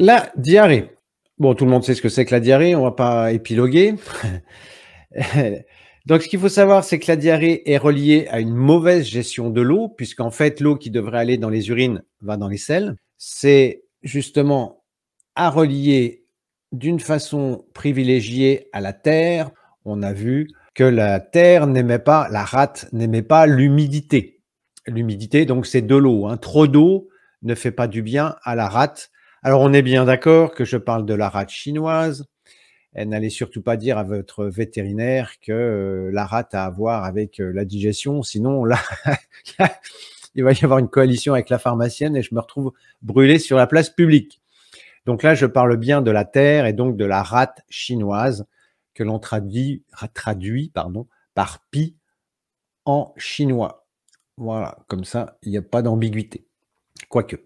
La diarrhée. Bon, tout le monde sait ce que c'est que la diarrhée, on ne va pas épiloguer. Donc, ce qu'il faut savoir, c'est que la diarrhée est reliée à une mauvaise gestion de l'eau, puisqu'en fait, l'eau qui devrait aller dans les urines va dans les selles. C'est justement à relier d'une façon privilégiée à la terre. On a vu que la terre n'aimait pas, la rate n'aimait pas l'humidité. L'humidité, donc, c'est de l'eau. Un hein. Trop d'eau ne fait pas du bien à la rate alors, on est bien d'accord que je parle de la rate chinoise. N'allez surtout pas dire à votre vétérinaire que euh, la rate a à voir avec euh, la digestion, sinon là, il va y avoir une coalition avec la pharmacienne et je me retrouve brûlé sur la place publique. Donc là, je parle bien de la terre et donc de la rate chinoise que l'on traduit, par pi en chinois. Voilà, comme ça, il n'y a pas d'ambiguïté. Quoique.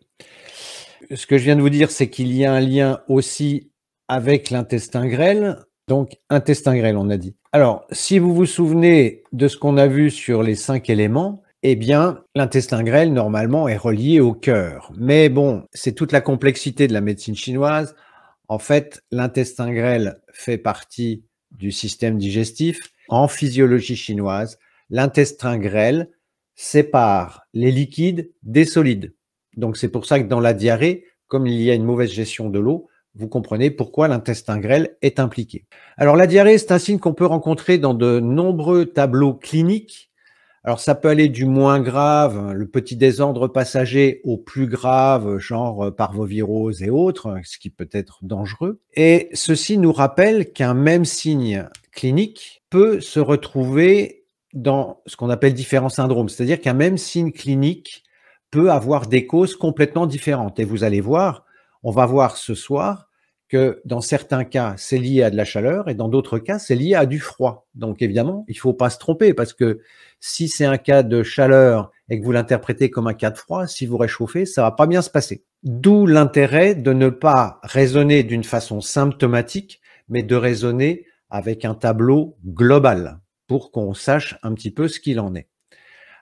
Ce que je viens de vous dire, c'est qu'il y a un lien aussi avec l'intestin grêle, donc intestin grêle, on a dit. Alors, si vous vous souvenez de ce qu'on a vu sur les cinq éléments, eh bien, l'intestin grêle, normalement, est relié au cœur. Mais bon, c'est toute la complexité de la médecine chinoise. En fait, l'intestin grêle fait partie du système digestif. En physiologie chinoise, l'intestin grêle sépare les liquides des solides. Donc c'est pour ça que dans la diarrhée, comme il y a une mauvaise gestion de l'eau, vous comprenez pourquoi l'intestin grêle est impliqué. Alors la diarrhée, c'est un signe qu'on peut rencontrer dans de nombreux tableaux cliniques. Alors ça peut aller du moins grave, le petit désordre passager, au plus grave, genre euh, parvovirose et autres, ce qui peut être dangereux. Et ceci nous rappelle qu'un même signe clinique peut se retrouver dans ce qu'on appelle différents syndromes, c'est-à-dire qu'un même signe clinique peut avoir des causes complètement différentes. Et vous allez voir, on va voir ce soir que dans certains cas, c'est lié à de la chaleur et dans d'autres cas, c'est lié à du froid. Donc évidemment, il ne faut pas se tromper parce que si c'est un cas de chaleur et que vous l'interprétez comme un cas de froid, si vous réchauffez, ça va pas bien se passer. D'où l'intérêt de ne pas raisonner d'une façon symptomatique, mais de raisonner avec un tableau global pour qu'on sache un petit peu ce qu'il en est.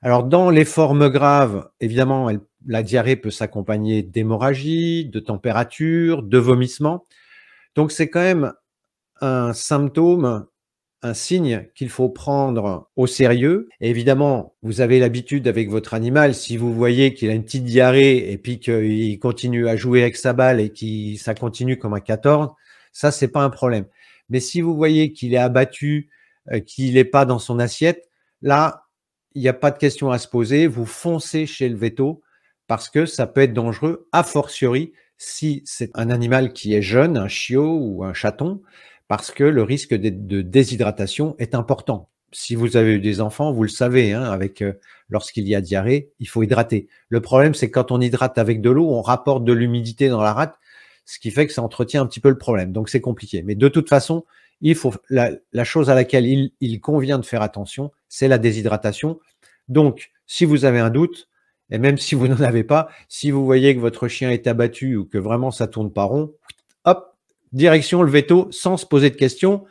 Alors, dans les formes graves, évidemment, la diarrhée peut s'accompagner d'hémorragie, de température, de vomissement. Donc, c'est quand même un symptôme, un signe qu'il faut prendre au sérieux. évidemment, vous avez l'habitude avec votre animal, si vous voyez qu'il a une petite diarrhée et puis qu'il continue à jouer avec sa balle et que ça continue comme un 14, ça, c'est pas un problème. Mais si vous voyez qu'il est abattu, euh, qu'il n'est pas dans son assiette, là, il n'y a pas de question à se poser. Vous foncez chez le veto parce que ça peut être dangereux, a fortiori si c'est un animal qui est jeune, un chiot ou un chaton, parce que le risque de, déshydratation est important. Si vous avez eu des enfants, vous le savez, hein, avec euh, lorsqu'il y a diarrhée, il faut hydrater. Le problème, c'est quand on hydrate avec de l'eau, on rapporte de l'humidité dans la rate, ce qui fait que ça entretient un petit peu le problème. Donc c'est compliqué. Mais de toute façon, il faut, la, chose à laquelle il, convient de faire attention, c'est la déshydratation. Donc, si vous avez un doute, et même si vous n'en avez pas, si vous voyez que votre chien est abattu ou que vraiment ça tourne pas rond, hop, direction le veto sans se poser de questions.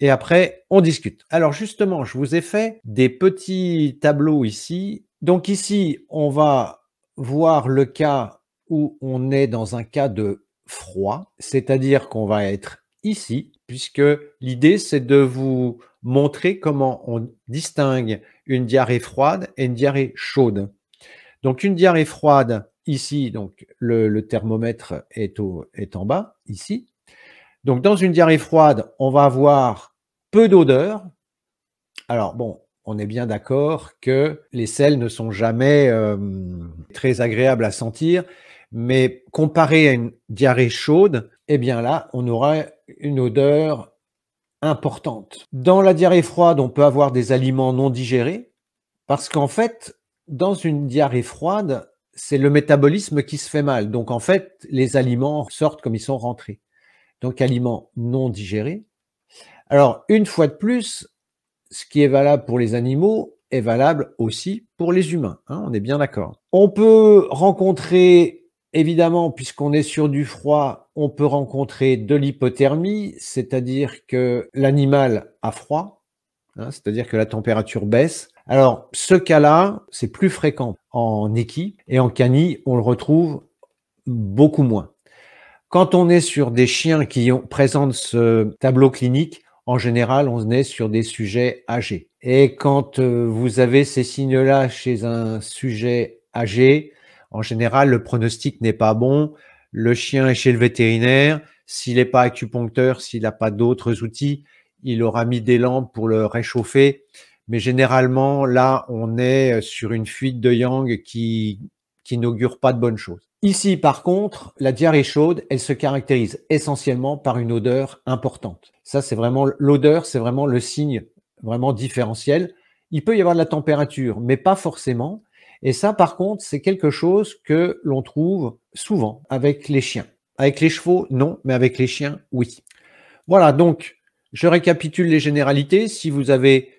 Et après, on discute. Alors justement, je vous ai fait des petits tableaux ici. Donc ici, on va voir le cas où on est dans un cas de froid, c'est-à-dire qu'on va être ici puisque l'idée, c'est de vous montrer comment on distingue une diarrhée froide et une diarrhée chaude. Donc une diarrhée froide, ici, donc le, thermomètre est, en bas, ici. Donc dans une diarrhée froide, on va avoir peu d'odeur. Alors bon, on est bien d'accord que les selles ne sont jamais euh, très agréables à sentir, mais comparé à une diarrhée chaude, eh bien là, on aura une odeur importante. Dans la diarrhée froide, on peut avoir des aliments non digérés, parce qu'en fait, dans une diarrhée froide, c'est le métabolisme qui se fait mal. Donc en fait, les aliments sortent comme ils sont rentrés. Donc aliments non digérés. Alors une fois de plus, ce qui est valable pour les animaux est valable aussi pour les humains. Hein, on est bien d'accord. On peut rencontrer Évidemment, puisqu'on est sur du froid, on peut rencontrer de l'hypothermie, c'est-à-dire que l'animal a froid, hein, c'est-à-dire que la température baisse. Alors, ce cas-là, c'est plus fréquent en équipe et en cani, on le retrouve beaucoup moins. Quand on est sur des chiens qui ont, présentent ce tableau clinique, en général, on est sur des sujets âgés. Et quand euh, vous avez ces signes-là chez un sujet âgé, en général, le pronostic n'est pas bon. Le chien est chez le vétérinaire. S'il n'est pas acupuncteur, s'il n'a pas d'autres outils, il aura mis des lampes pour le réchauffer. Mais généralement, là, on est euh, sur une fuite de yang qui, qui n'augure pas de bonnes choses. Ici, par contre, la diarrhée chaude, elle se caractérise essentiellement par une odeur importante. Ça, c'est vraiment l'odeur, c'est vraiment le signe vraiment différentiel. Il peut y avoir de la température, mais pas forcément. Et ça, par contre, c'est quelque chose que l'on trouve souvent avec les chiens. Avec les chevaux, non, mais avec les chiens, oui. Voilà, donc, je récapitule les généralités. Si vous avez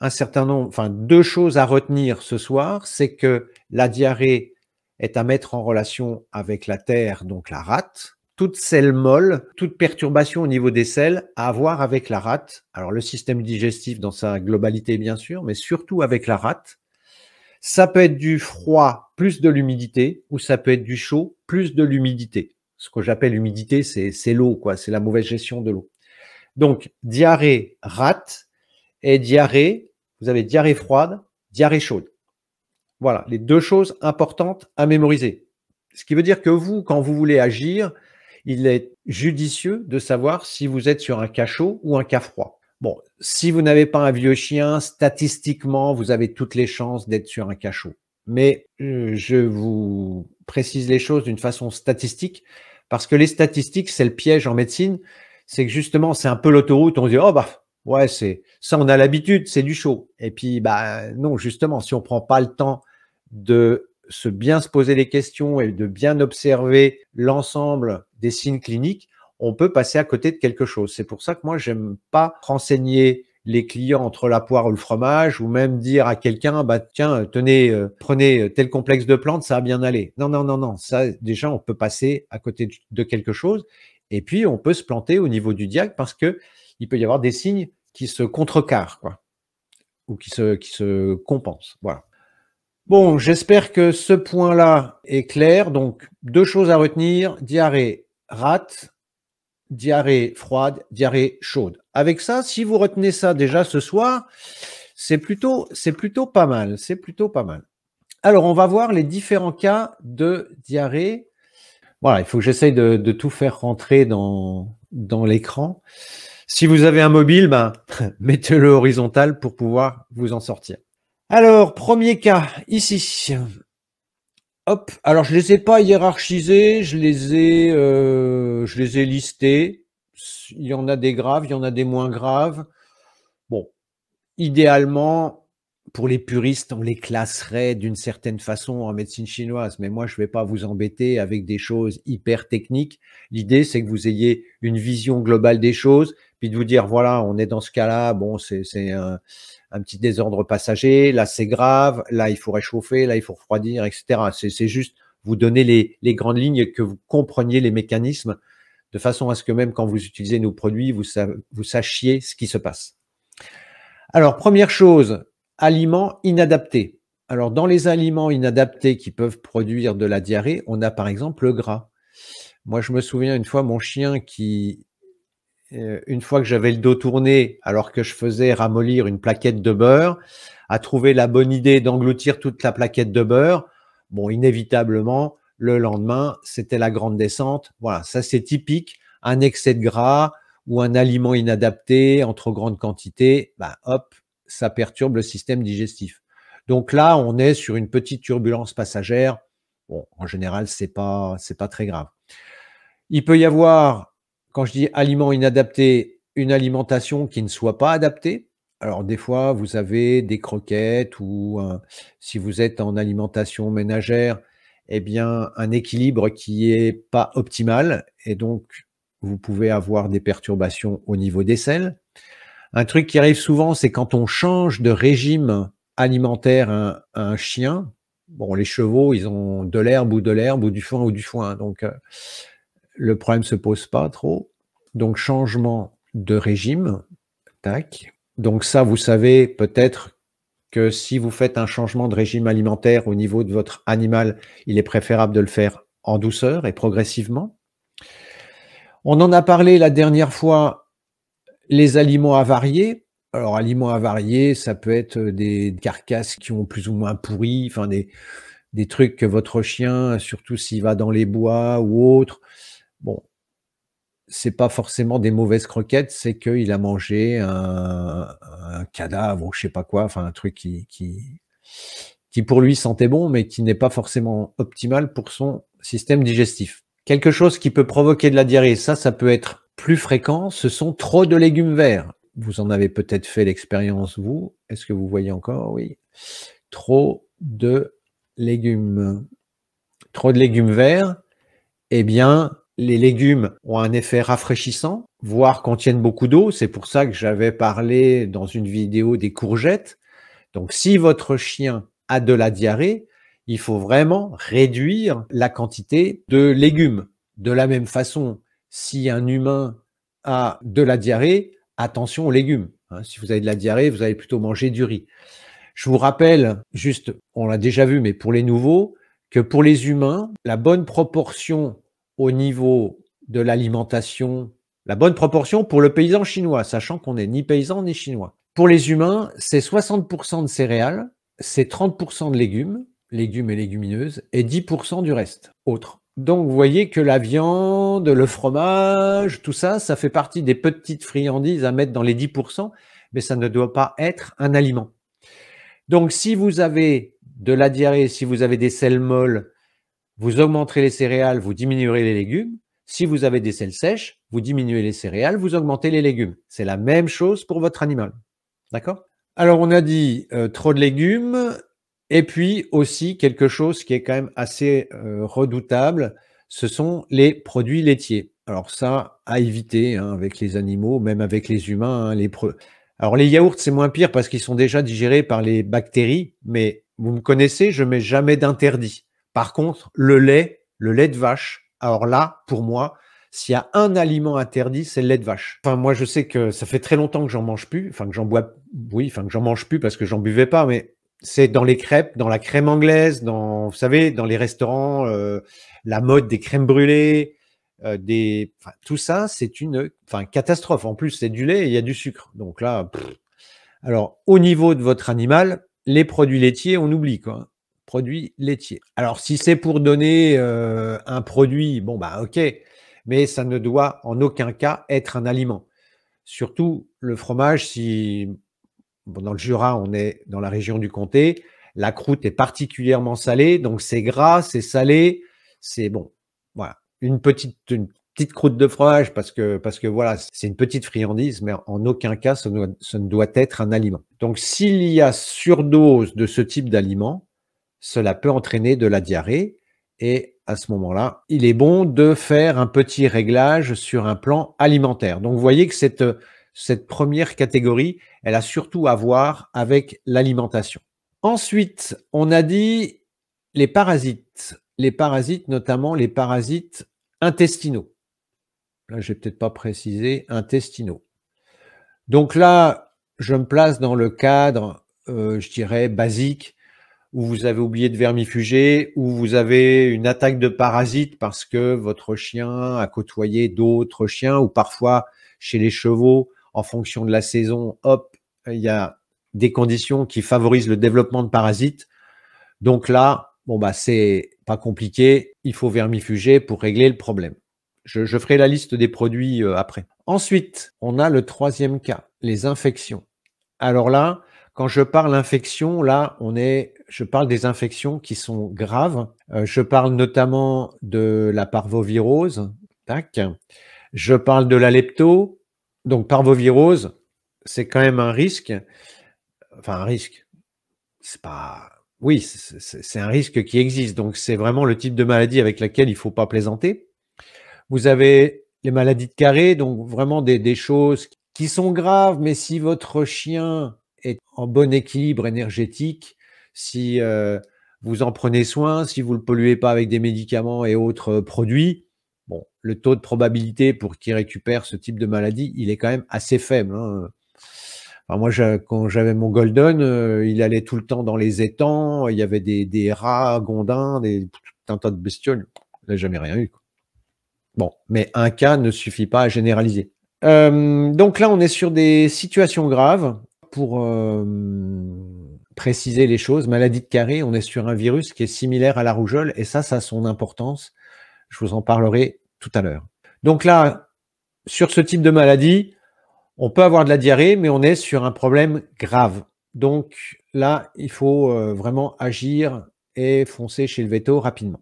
un certain nombre, enfin, deux choses à retenir ce soir, c'est que la diarrhée est à mettre en relation avec la terre, donc la rate. Toute selle molle, toute perturbation au niveau des selles à avoir avec la rate. Alors le système digestif dans sa globalité bien sûr, mais surtout avec la rate. Ça peut être du froid plus de l'humidité ou ça peut être du chaud plus de l'humidité. Ce que j'appelle humidité, c'est l'eau, quoi. C'est la mauvaise gestion de l'eau. Donc, diarrhée rate et diarrhée, vous avez diarrhée froide, diarrhée chaude. Voilà, les deux choses importantes à mémoriser. Ce qui veut dire que vous, quand vous voulez agir, il est judicieux de savoir si vous êtes sur un cas chaud ou un cas froid. Bon, si vous n'avez pas un vieux chien, statistiquement, vous avez toutes les chances d'être sur un cachot. Mais euh, je vous précise les choses d'une façon statistique, parce que les statistiques, c'est le piège en médecine, c'est que justement, c'est un peu l'autoroute, on se dit, oh bah, ouais, c'est ça, on a l'habitude, c'est du chaud. Et puis, bah non, justement, si on prend pas le temps de se bien se poser les questions et de bien observer l'ensemble des signes cliniques, on peut passer à côté de quelque chose. C'est pour ça que moi, j'aime pas renseigner les clients entre la poire ou le fromage, ou même dire à quelqu'un, bah tiens, tenez, euh, prenez euh, tel complexe de plantes, ça va bien aller. Non, non, non, non. Ça, déjà, on peut passer à côté de quelque chose. Et puis, on peut se planter au niveau du diac parce que il peut y avoir des signes qui se contrecarrent, quoi, ou qui se, qui se compensent. Voilà. Bon, j'espère que ce point-là est clair. Donc, deux choses à retenir diarrhée, rate, diarrhée froide, diarrhée chaude. Avec ça, si vous retenez ça déjà ce soir, c'est plutôt, c'est plutôt pas mal. C'est plutôt pas mal. Alors, on va voir les différents cas de diarrhée. Voilà, il faut que j'essaye de, de, tout faire rentrer dans, dans l'écran. Si vous avez un mobile, ben, mettez-le horizontal pour pouvoir vous en sortir. Alors, premier cas, ici. Hop, alors je les ai pas hiérarchisés, je les ai, euh, je les ai listés. Il y en a des graves, il y en a des moins graves. Bon, idéalement, pour les puristes, on les classerait d'une certaine façon en médecine chinoise, mais moi je ne vais pas vous embêter avec des choses hyper techniques. L'idée, c'est que vous ayez une vision globale des choses, puis de vous dire voilà, on est dans ce cas-là, bon, c'est un un petit désordre passager, là c'est grave, là il faut réchauffer, là il faut refroidir, etc. C'est juste vous donner les, grandes lignes, que vous compreniez les mécanismes, de façon à ce que même quand vous utilisez nos produits, vous, vous sachiez ce qui se passe. Alors, première chose, aliments inadaptés. Alors, dans les aliments inadaptés qui peuvent produire de la diarrhée, on a par exemple le gras. Moi, je me souviens une fois, mon chien qui euh, une fois que j'avais le dos tourné, alors que je faisais ramollir une plaquette de beurre, à trouver la bonne idée d'engloutir toute la plaquette de beurre, bon, inévitablement, le lendemain, c'était la grande descente. Voilà, ça c'est typique. Un excès de gras ou un aliment inadapté en trop grande quantité, bah, hop, ça perturbe le système digestif. Donc là, on est sur une petite turbulence passagère. Bon, en général, c'est pas, c'est pas très grave. Il peut y avoir quand je dis aliment inadapté, une alimentation qui ne soit pas adaptée. Alors des fois, vous avez des croquettes ou si vous êtes en alimentation ménagère, eh bien un équilibre qui n'est pas optimal et donc vous pouvez avoir des perturbations au niveau des selles. Un truc qui arrive souvent, c'est quand on change de régime alimentaire à un, chien. Bon, les chevaux, ils ont de l'herbe ou de l'herbe ou du foin ou du foin. Donc, euh, le problème ne se pose pas trop. Donc changement de régime, tac. Donc ça, vous savez peut-être que si vous faites un changement de régime alimentaire au niveau de votre animal, il est préférable de le faire en douceur et progressivement. On en a parlé la dernière fois, les aliments avariés. Alors, aliments avariés, ça peut être des carcasses qui ont plus ou moins pourri, enfin des, des trucs que votre chien, surtout s'il va dans les bois ou autre, Bon, c'est pas forcément des mauvaises croquettes, c'est qu'il a mangé un, cadavre ou je sais pas quoi, enfin un truc qui, qui, qui pour lui sentait bon, mais qui n'est pas forcément optimal pour son système digestif. Quelque chose qui peut provoquer de la diarrhée, ça, ça peut être plus fréquent, ce sont trop de légumes verts. Vous en avez peut-être fait l'expérience, vous. Est-ce que vous voyez encore Oui. Trop de légumes. Trop de légumes verts, eh bien, les légumes ont un effet rafraîchissant, voire contiennent beaucoup d'eau. C'est pour ça que j'avais parlé dans une vidéo des courgettes. Donc si votre chien a de la diarrhée, il faut vraiment réduire la quantité de légumes. De la même façon, si un humain a de la diarrhée, attention aux légumes. Hein. si vous avez de la diarrhée, vous allez plutôt manger du riz. Je vous rappelle, juste, on l'a déjà vu, mais pour les nouveaux, que pour les humains, la bonne proportion au niveau de l'alimentation la bonne proportion pour le paysan chinois, sachant qu'on n'est ni paysan ni chinois. Pour les humains, c'est 60% de céréales, c'est 30% de légumes, légumes et légumineuses, et 10% du reste, autre. Donc vous voyez que la viande, le fromage, tout ça, ça fait partie des petites friandises à mettre dans les 10%, mais ça ne doit pas être un aliment. Donc si vous avez de la diarrhée, si vous avez des selles molles, vous augmenterez les céréales, vous diminuerez les légumes. Si vous avez des selles sèches, vous diminuez les céréales, vous augmentez les légumes. C'est la même chose pour votre animal. D'accord Alors on a dit euh, trop de légumes et puis aussi quelque chose qui est quand même assez euh, redoutable, ce sont les produits laitiers. Alors ça, à éviter hein, avec les animaux, même avec les humains. Hein, les Alors les yaourts, c'est moins pire parce qu'ils sont déjà digérés par les bactéries, mais vous me connaissez, je mets jamais d'interdit. Par contre, le lait, le lait de vache, alors là, pour moi, s'il y a un aliment interdit, c'est le lait de vache. Enfin, moi, je sais que ça fait très longtemps que j'en mange plus, enfin que j'en bois, oui, enfin que j'en mange plus parce que j'en buvais pas, mais c'est dans les crêpes, dans la crème anglaise, dans, vous savez, dans les restaurants, euh, la mode des crèmes brûlées, euh, des, tout ça, c'est une, enfin, catastrophe. En plus, c'est du lait et il y a du sucre. Donc là, alors, au niveau de votre animal, les produits laitiers, on oublie quoi produits laitiers. Alors, si c'est pour donner euh, un produit, bon, bah ok, mais ça ne doit en aucun cas être un aliment. Surtout le fromage, si dans le Jura, on est dans la région du comté, la croûte est particulièrement salée, donc c'est gras, c'est salé, c'est bon. Voilà, une petite, une petite croûte de fromage parce que, parce que voilà, c'est une petite friandise, mais en aucun cas, ça, ça ne doit être un aliment. Donc, s'il y a surdose de ce type d'aliment, cela peut entraîner de la diarrhée. Et à ce moment-là, il est bon de faire un petit réglage sur un plan alimentaire. Donc, vous voyez que cette, première catégorie, elle a surtout à voir avec l'alimentation. Ensuite, on a dit les parasites. Les parasites, notamment les parasites intestinaux. Là, je n'ai peut-être pas précisé intestinaux. Donc là, je me place dans le cadre, euh, je dirais, basique ou vous avez oublié de vermifuger, ou vous avez une attaque de parasites parce que votre chien a côtoyé d'autres chiens, ou parfois chez les chevaux, en fonction de la saison, hop, il y a des conditions qui favorisent le développement de parasites. Donc là, bon bah c'est pas compliqué, il faut vermifuger pour régler le problème. Je, je ferai la liste des produits euh, après. Ensuite, on a le troisième cas, les infections. Alors là, quand je parle infection, là, on est je parle des infections qui sont graves. Euh, je parle notamment de la parvovirose. Je parle de la lepto. Donc, parvovirose, c'est quand même un risque. Enfin, un risque. C'est pas. Oui, c'est un risque qui existe. Donc, c'est vraiment le type de maladie avec laquelle il ne faut pas plaisanter. Vous avez les maladies de carré, donc vraiment des choses qui sont graves, mais si votre chien est en bon équilibre énergétique, si euh, vous en prenez soin, si vous ne le polluez pas avec des médicaments et autres produits, bon, le taux de probabilité pour qu'il récupère ce type de maladie, il est quand même assez faible. Hein. moi, quand j'avais mon golden, euh, il allait tout le temps dans les étangs, il y avait des, rats, gondins, des, tout un tas de bestioles. Il n'a jamais rien eu. Bon, mais un cas ne suffit pas à généraliser. Euh, donc là, on est sur des situations graves pour préciser les choses. Maladie de Carré, on est sur un virus qui est similaire à la rougeole et ça, ça a son importance. Je vous en parlerai tout à l'heure. Donc là, sur ce type de maladie, on peut avoir de la diarrhée, mais on est sur un problème grave. Donc là, il faut euh, vraiment agir et foncer chez le veto rapidement.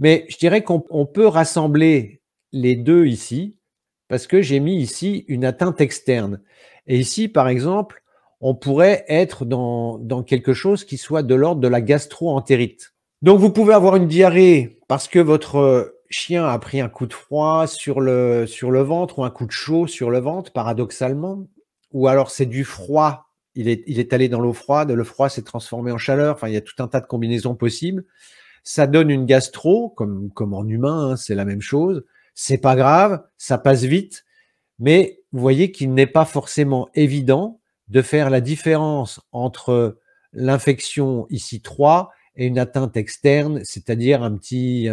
Mais je dirais qu'on peut rassembler les deux ici, parce que j'ai mis ici une atteinte externe. Et ici, par exemple, on pourrait être dans, dans quelque chose qui soit de l'ordre de la gastro-entérite. Donc vous pouvez avoir une diarrhée parce que votre euh, chien a pris un coup de froid sur le, sur le ventre ou un coup de chaud sur le ventre, paradoxalement, ou alors c'est du froid, il est, il est allé dans l'eau froide, le froid s'est transformé en chaleur, enfin il y a tout un tas de combinaisons possibles. Ça donne une gastro, comme, comme en humain, hein, c'est la même chose. C'est pas grave, ça passe vite, mais vous voyez qu'il n'est pas forcément évident de faire la différence entre l'infection ici 3 et une atteinte externe, c'est-à-dire un petit,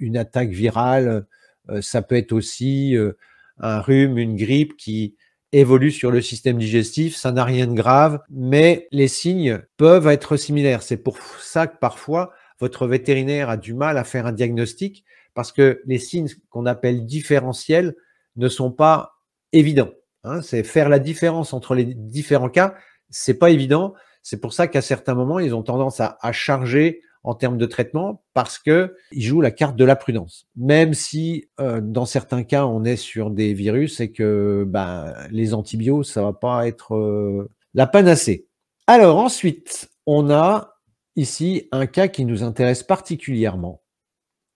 une attaque virale. Euh, ça peut être aussi euh, un rhume, une grippe qui évolue sur le système digestif. Ça n'a rien de grave, mais les signes peuvent être similaires. C'est pour ça que parfois, votre vétérinaire a du mal à faire un diagnostic parce que les signes qu'on appelle différentiels ne sont pas évidents. Hein, c'est faire la différence entre les différents cas. C'est pas évident. C'est pour ça qu'à certains moments, ils ont tendance à, charger en termes de traitement parce que ils jouent la carte de la prudence. Même si euh, dans certains cas, on est sur des virus et que ben, les antibiotiques, ça va pas être euh, la panacée. Alors ensuite, on a ici un cas qui nous intéresse particulièrement.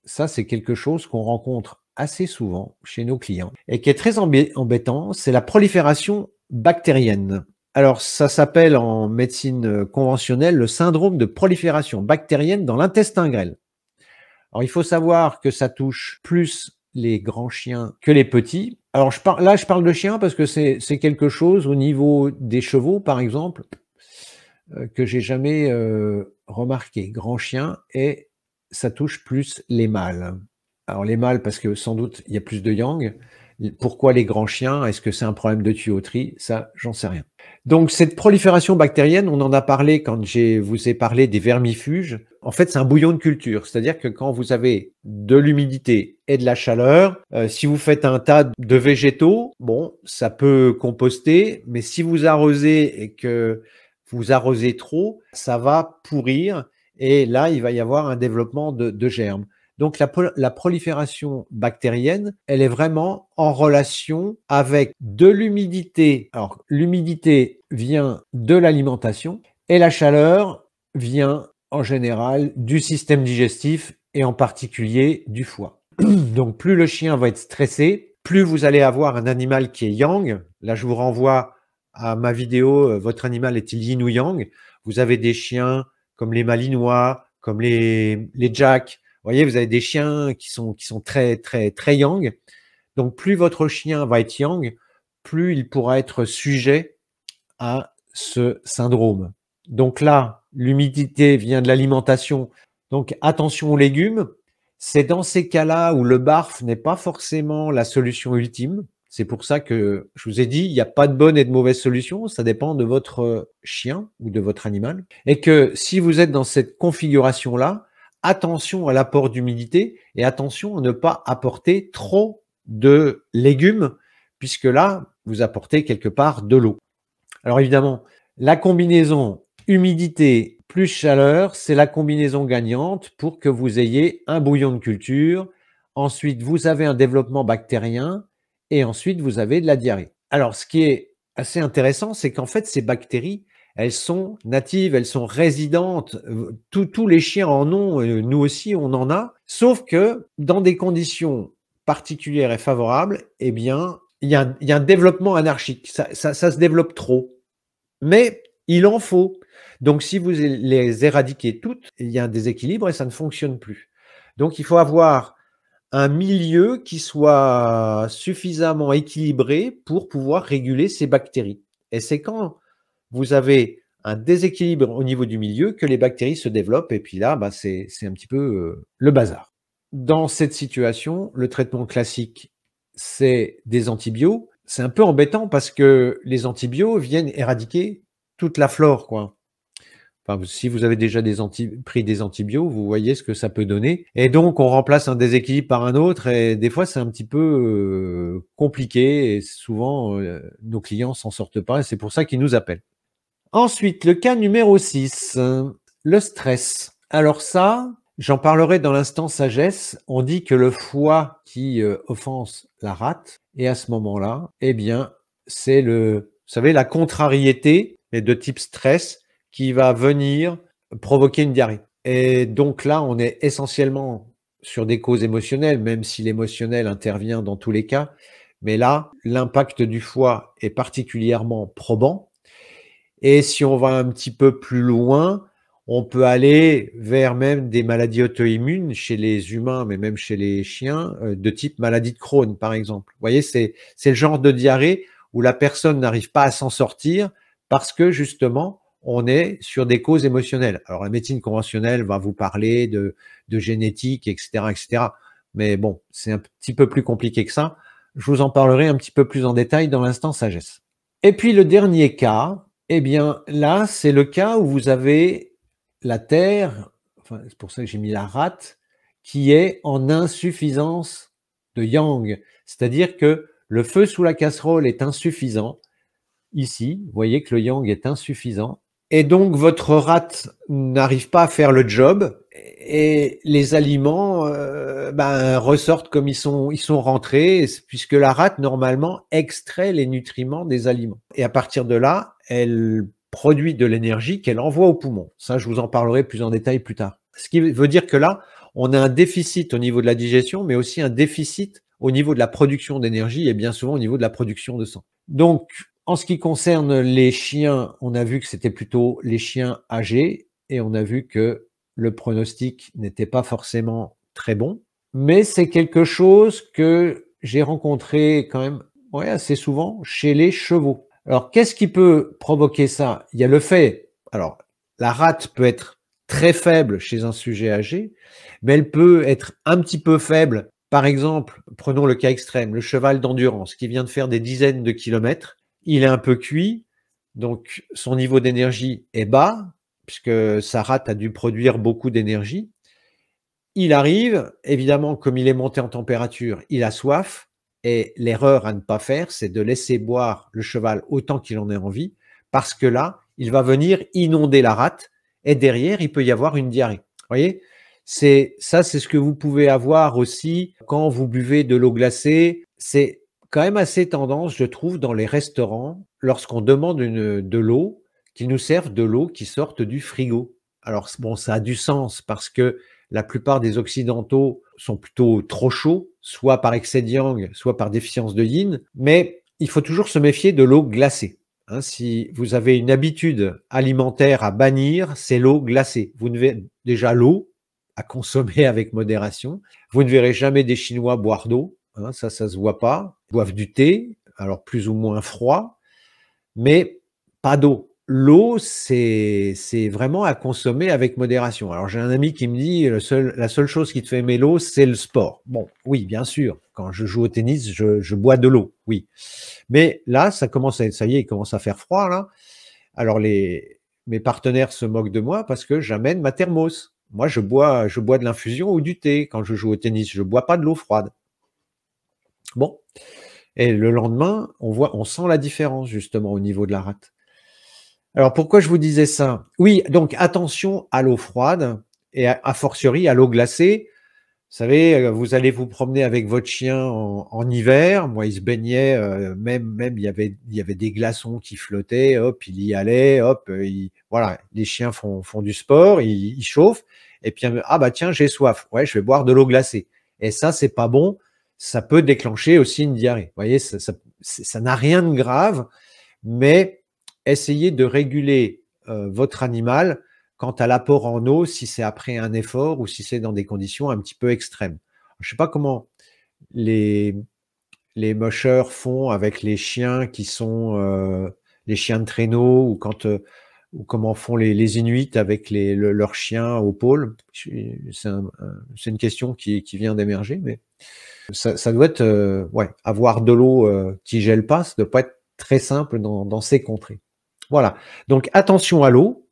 Ça, c'est quelque chose qu'on rencontre assez souvent chez nos clients et qui est très embêtant, c'est la prolifération bactérienne. Alors, ça s'appelle en médecine euh, conventionnelle le syndrome de prolifération bactérienne dans l'intestin grêle. Alors, il faut savoir que ça touche plus les grands chiens que les petits. Alors, je là, je parle de chiens parce que c'est quelque chose au niveau des chevaux, par exemple, euh, que j'ai jamais euh, remarqué. Grand chien et ça touche plus les mâles. Alors les mâles, parce que sans doute il y a plus de yang. Pourquoi les grands chiens Est-ce que c'est un problème de tuyauterie Ça, j'en sais rien. Donc cette prolifération bactérienne, on en a parlé quand je vous ai parlé des vermifuges. En fait, c'est un bouillon de culture, c'est-à-dire que quand vous avez de l'humidité et de la chaleur, euh, si vous faites un tas de végétaux, bon, ça peut composter, mais si vous arrosez et que vous arrosez trop, ça va pourrir et là, il va y avoir un développement de germes. Donc la, prolifération bactérienne, elle est vraiment en relation avec de l'humidité. Alors l'humidité vient de l'alimentation et la chaleur vient en général du système digestif et en particulier du foie. Donc plus le chien va être stressé, plus vous allez avoir un animal qui est yang. Là, je vous renvoie à ma vidéo euh, Votre animal est-il yin ou yang Vous avez des chiens comme les malinois, comme les, les jacks, voyez, vous avez des chiens qui sont, qui sont très, très, très yang. Donc, plus votre chien va être yang, plus il pourra être sujet à ce syndrome. Donc là, l'humidité vient de l'alimentation. Donc, attention aux légumes. C'est dans ces cas-là où le barf n'est pas forcément la solution ultime. C'est pour ça que je vous ai dit, il n'y a pas de bonne et de mauvaise solution. Ça dépend de votre chien ou de votre animal. Et que si vous êtes dans cette configuration-là, attention à l'apport d'humidité et attention à ne pas apporter trop de légumes, puisque là, vous apportez quelque part de l'eau. Alors évidemment, la combinaison humidité plus chaleur, c'est la combinaison gagnante pour que vous ayez un bouillon de culture. Ensuite, vous avez un développement bactérien et ensuite, vous avez de la diarrhée. Alors, ce qui est assez intéressant, c'est qu'en fait, ces bactéries, elles sont natives, elles sont résidentes. Euh, tous, les chiens en ont, euh, nous aussi, on en a. Sauf que dans des conditions particulières et favorables, eh bien, il y, a un, développement anarchique. ça, se développe trop. Mais il en faut. Donc, si vous les éradiquez toutes, il y a un déséquilibre et ça ne fonctionne plus. Donc, il faut avoir un milieu qui soit suffisamment équilibré pour pouvoir réguler ces bactéries. Et c'est quand vous avez un déséquilibre au niveau du milieu, que les bactéries se développent, et puis là, bah, c'est un petit peu euh, le bazar. Dans cette situation, le traitement classique, c'est des antibiotiques. C'est un peu embêtant parce que les antibiotiques viennent éradiquer toute la flore, quoi. si vous avez déjà pris des antibiotiques, vous voyez ce que ça peut donner. Et donc, on remplace un déséquilibre par un autre, et des fois, c'est un petit peu euh, compliqué, et souvent, euh, nos clients s'en sortent pas, et c'est pour ça qu'ils nous appellent. Ensuite, le cas numéro 6, le stress. Alors ça, j'en parlerai dans l'instant sagesse. On dit que le foie qui euh, offense la rate, et à ce moment-là, eh bien, c'est le, vous savez, la contrariété, mais de type stress, qui va venir provoquer une diarrhée. Et donc là, on est essentiellement sur des causes émotionnelles, même si l'émotionnel intervient dans tous les cas. Mais là, l'impact du foie est particulièrement probant et si on va un petit peu plus loin, on peut aller vers même des maladies auto-immunes chez les humains, mais même chez les chiens, euh, de type maladie de Crohn, par exemple. Vous voyez, c'est le genre de diarrhée où la personne n'arrive pas à s'en sortir parce que justement, on est sur des causes émotionnelles. Alors la médecine conventionnelle va vous parler de, de génétique, etc., etc. Mais bon, c'est un petit peu plus compliqué que ça. Je vous en parlerai un petit peu plus en détail dans l'instant sagesse. Et puis le dernier cas, eh bien, là, c'est le cas où vous avez la Terre, c'est pour ça que j'ai mis la rate, qui est en insuffisance de yang. C'est-à-dire que le feu sous la casserole est insuffisant. Ici, vous voyez que le yang est insuffisant. Et donc, votre rate n'arrive pas à faire le job et les aliments euh, ben, ressortent comme ils sont, ils sont rentrés, puisque la rate, normalement, extrait les nutriments des aliments. Et à partir de là, elle produit de l'énergie qu'elle envoie aux poumons. Ça, je vous en parlerai plus en détail plus tard. Ce qui veut dire que là, on a un déficit au niveau de la digestion, mais aussi un déficit au niveau de la production d'énergie et bien souvent au niveau de la production de sang. Donc, en ce qui concerne les chiens, on a vu que c'était plutôt les chiens âgés et on a vu que le pronostic n'était pas forcément très bon. Mais c'est quelque chose que j'ai rencontré quand même ouais, assez souvent chez les chevaux. Alors, qu'est-ce qui peut provoquer ça Il y a le fait, alors, la rate peut être très faible chez un sujet âgé, mais elle peut être un petit peu faible. Par exemple, prenons le cas extrême, le cheval d'endurance qui vient de faire des dizaines de kilomètres. Il est un peu cuit, donc son niveau d'énergie est bas, puisque sa rate a dû produire beaucoup d'énergie. Il arrive, évidemment, comme il est monté en température, il a soif, et l'erreur à ne pas faire, c'est de laisser boire le cheval autant qu'il en ait envie, parce que là, il va venir inonder la rate, et derrière, il peut y avoir une diarrhée. Vous voyez c'est ça, c'est ce que vous pouvez avoir aussi quand vous buvez de l'eau glacée. C'est quand même assez tendance, je trouve, dans les restaurants, lorsqu'on demande de l'eau, qu'ils nous servent de l'eau qui sorte du frigo. Alors bon, ça a du sens parce que la plupart des occidentaux sont plutôt trop chauds, soit par excès de yang, soit par déficience de yin, mais il faut toujours se méfier de l'eau glacée. Hein, si vous avez une habitude alimentaire à bannir, c'est l'eau glacée. Vous ne verrez déjà l'eau à consommer avec modération. Vous ne verrez jamais des Chinois boire d'eau. Hein, ça, ça se voit pas. Ils boivent du thé, alors plus ou moins froid, mais pas d'eau l'eau, c'est vraiment à consommer avec modération. Alors j'ai un ami qui me dit le la seule chose qui te fait aimer l'eau, c'est le sport. Bon, oui, bien sûr. Quand je joue au tennis, je, bois de l'eau, oui. Mais là, ça commence à ça y est, il commence à faire froid là. Alors les mes partenaires se moquent de moi parce que j'amène ma thermos. Moi, je bois, je bois de l'infusion ou du thé quand je joue au tennis. Je bois pas de l'eau froide. Bon. Et le lendemain, on voit, on sent la différence justement au niveau de la rate. Alors pourquoi je vous disais ça Oui, donc attention à l'eau froide et à fortiori à l'eau glacée. Vous savez, euh, vous allez vous promener avec votre chien en, hiver. Moi, il se baignait, euh, même, même il, y avait, il y avait des glaçons qui flottaient, hop, il y allait, hop, euh, voilà, les chiens font, font du sport, ils, chauffent. Et puis, ah bah tiens, j'ai soif, ouais, je vais boire de l'eau glacée. Et ça, c'est pas bon, ça peut déclencher aussi une diarrhée. Vous voyez, ça n'a ça, rien de grave, mais essayez de réguler euh, votre animal quant à l'apport en eau, si c'est après un effort ou si c'est dans des conditions un petit peu extrêmes. Je ne sais pas comment les, les mocheurs font avec les chiens qui sont euh, les chiens de traîneau ou quand euh, ou comment font les, Inuits avec les, leurs chiens au pôle. C'est une question qui, qui vient d'émerger, mais ça, doit être ouais, avoir de l'eau qui gèle pas, ça ne doit pas être très simple dans ces contrées. Voilà. Donc attention à l'eau.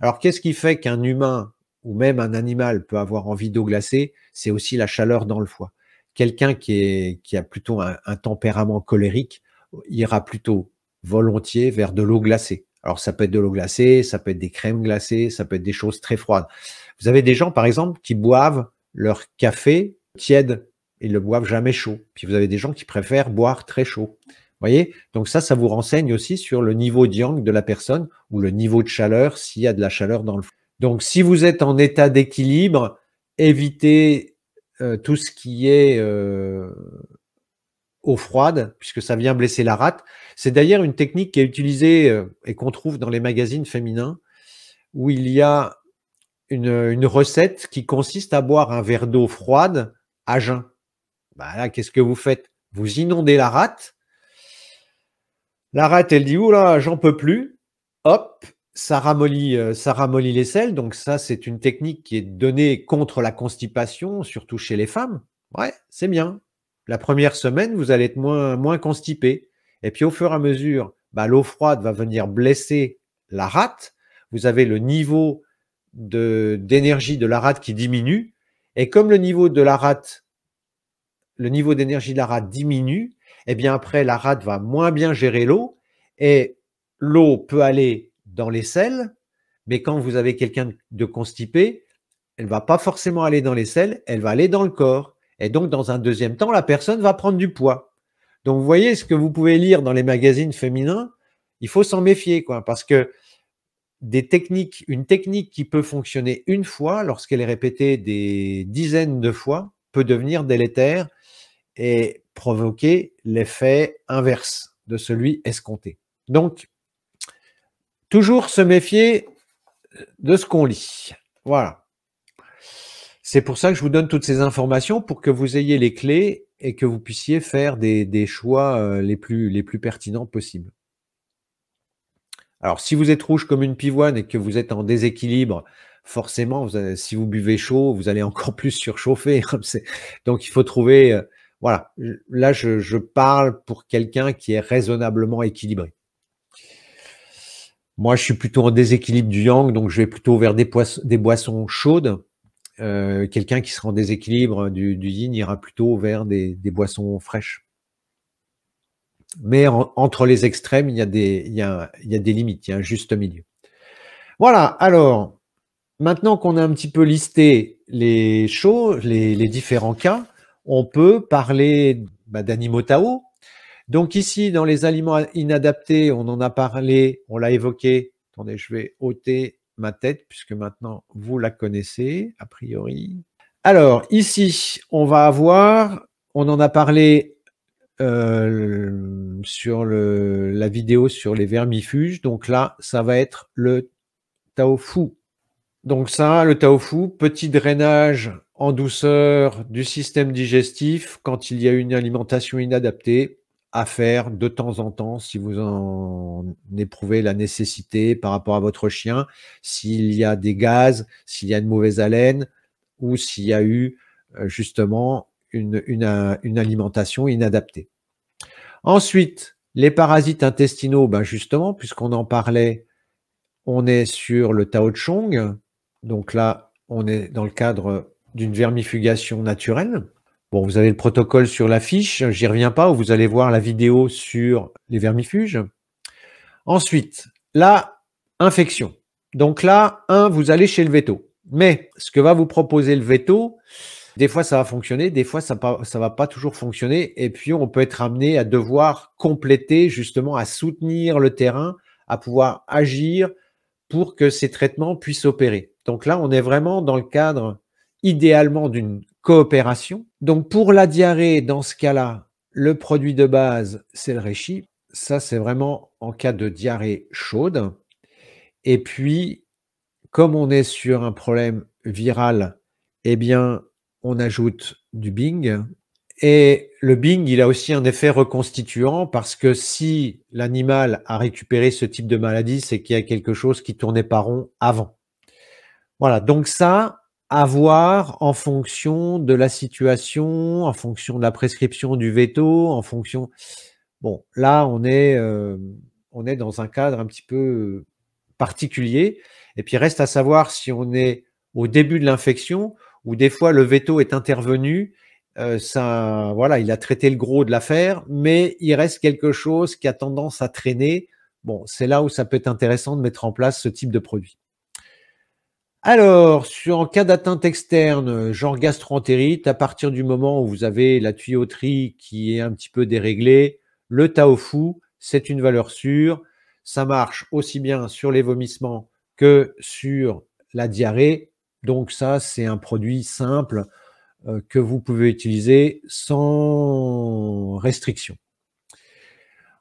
Alors qu'est-ce qui fait qu'un humain ou même un animal peut avoir envie d'eau glacée C'est aussi la chaleur dans le foie. Quelqu'un qui, qui, a plutôt un, tempérament colérique ira plutôt volontiers vers de l'eau glacée. Alors ça peut être de l'eau glacée, ça peut être des crèmes glacées, ça peut être des choses très froides. Vous avez des gens par exemple qui boivent leur café tiède, ils le boivent jamais chaud. Puis vous avez des gens qui préfèrent boire très chaud voyez Donc ça, ça vous renseigne aussi sur le niveau yang de la personne ou le niveau de chaleur s'il y a de la chaleur dans le fond. Donc si vous êtes en état d'équilibre, évitez euh, tout ce qui est euh, eau froide, puisque ça vient blesser la rate. C'est d'ailleurs une technique qui est utilisée euh, et qu'on trouve dans les magazines féminins, où il y a une, recette qui consiste à boire un verre d'eau froide à jeun. Bah là, qu'est-ce que vous faites Vous inondez la rate, la rate, elle dit là, j'en peux plus. Hop, ça ramollit, euh, ça ramollit les selles. Donc, ça, c'est une technique qui est donnée contre la constipation, surtout chez les femmes. Ouais, c'est bien. La première semaine, vous allez être moins, moins constipé. Et puis, au fur et à mesure, bah, l'eau froide va venir blesser la rate. Vous avez le niveau d'énergie de, de la rate qui diminue. Et comme le niveau de la rate, le niveau d'énergie de la rate diminue, eh bien après, la rate va moins bien gérer l'eau et l'eau peut aller dans les selles, mais quand vous avez quelqu'un de constipé, elle ne va pas forcément aller dans les selles, elle va aller dans le corps. Et donc, dans un deuxième temps, la personne va prendre du poids. Donc, vous voyez ce que vous pouvez lire dans les magazines féminins, il faut s'en méfier, quoi, parce que des techniques, une technique qui peut fonctionner une fois, lorsqu'elle est répétée des dizaines de fois, peut devenir délétère et provoquer l'effet inverse de celui escompté. Donc, toujours se méfier de ce qu'on lit. Voilà. C'est pour ça que je vous donne toutes ces informations pour que vous ayez les clés et que vous puissiez faire des, choix euh, les plus, les plus pertinents possibles. Alors, si vous êtes rouge comme une pivoine et que vous êtes en déséquilibre, forcément, si vous buvez chaud, vous allez encore plus surchauffer. Hein, donc, il faut trouver euh, voilà, là, je, parle pour quelqu'un qui est raisonnablement équilibré. Moi, je suis plutôt en déséquilibre du yang, donc je vais plutôt vers des, boissons chaudes. Euh, quelqu'un qui sera en déséquilibre du, yin ira plutôt vers des, boissons fraîches. Mais entre les extrêmes, il y, a des, il, des, limites, il y a un juste milieu. Voilà, alors, maintenant qu'on a un petit peu listé les choses, les différents cas, on peut parler bah, d'animaux Tao. Donc ici, dans les aliments inadaptés, on en a parlé, on l'a évoqué. Attendez, je vais ôter ma tête puisque maintenant vous la connaissez, a priori. Alors ici, on va avoir, on en a parlé euh, sur la vidéo sur les vermifuges. Donc là, ça va être le Tao Fu. Donc ça, le Tao Fu, petit drainage en douceur du système digestif quand il y a une alimentation inadaptée à faire de temps en temps si vous en éprouvez la nécessité par rapport à votre chien, s'il y a des gaz, s'il y a une mauvaise haleine ou s'il y a eu euh, justement une, euh, une, alimentation inadaptée. Ensuite, les parasites intestinaux, ben justement, puisqu'on en parlait, on est sur le Tao Chong. Donc là, on est dans le cadre d'une vermifugation naturelle. Bon, vous avez le protocole sur l'affiche, j'y reviens pas, ou vous allez voir la vidéo sur les vermifuges. Ensuite, la infection. Donc là, un, vous allez chez le veto. Mais ce que va vous proposer le veto, des fois ça va fonctionner, des fois ça ne va pas toujours fonctionner. Et puis on peut être amené à devoir compléter, justement, à soutenir le terrain, à pouvoir agir pour que ces traitements puissent opérer. Donc là, on est vraiment dans le cadre idéalement d'une coopération. Donc pour la diarrhée, dans ce cas-là, le produit de base, c'est le réchi. Ça, c'est vraiment en cas de diarrhée chaude. Et puis, comme on est sur un problème viral, eh bien, on ajoute du Bing. Et le Bing, il a aussi un effet reconstituant parce que si l'animal a récupéré ce type de maladie, c'est qu'il y a quelque chose qui tournait pas rond avant. Voilà, donc ça, à voir en fonction de la situation, en fonction de la prescription du veto, en fonction. Bon, là, on est, euh, on est dans un cadre un petit peu particulier. Et puis, reste à savoir si on est au début de l'infection ou des fois le veto est intervenu. Euh, ça, voilà, il a traité le gros de l'affaire, mais il reste quelque chose qui a tendance à traîner. Bon, c'est là où ça peut être intéressant de mettre en place ce type de produit. Alors, sur, en cas d'atteinte externe, euh, genre gastroentérite, à partir du moment où vous avez la tuyauterie qui est un petit peu déréglée, le taofu, c'est une valeur sûre. Ça marche aussi bien sur les vomissements que sur la diarrhée. Donc ça, c'est un produit simple euh, que vous pouvez utiliser sans restriction.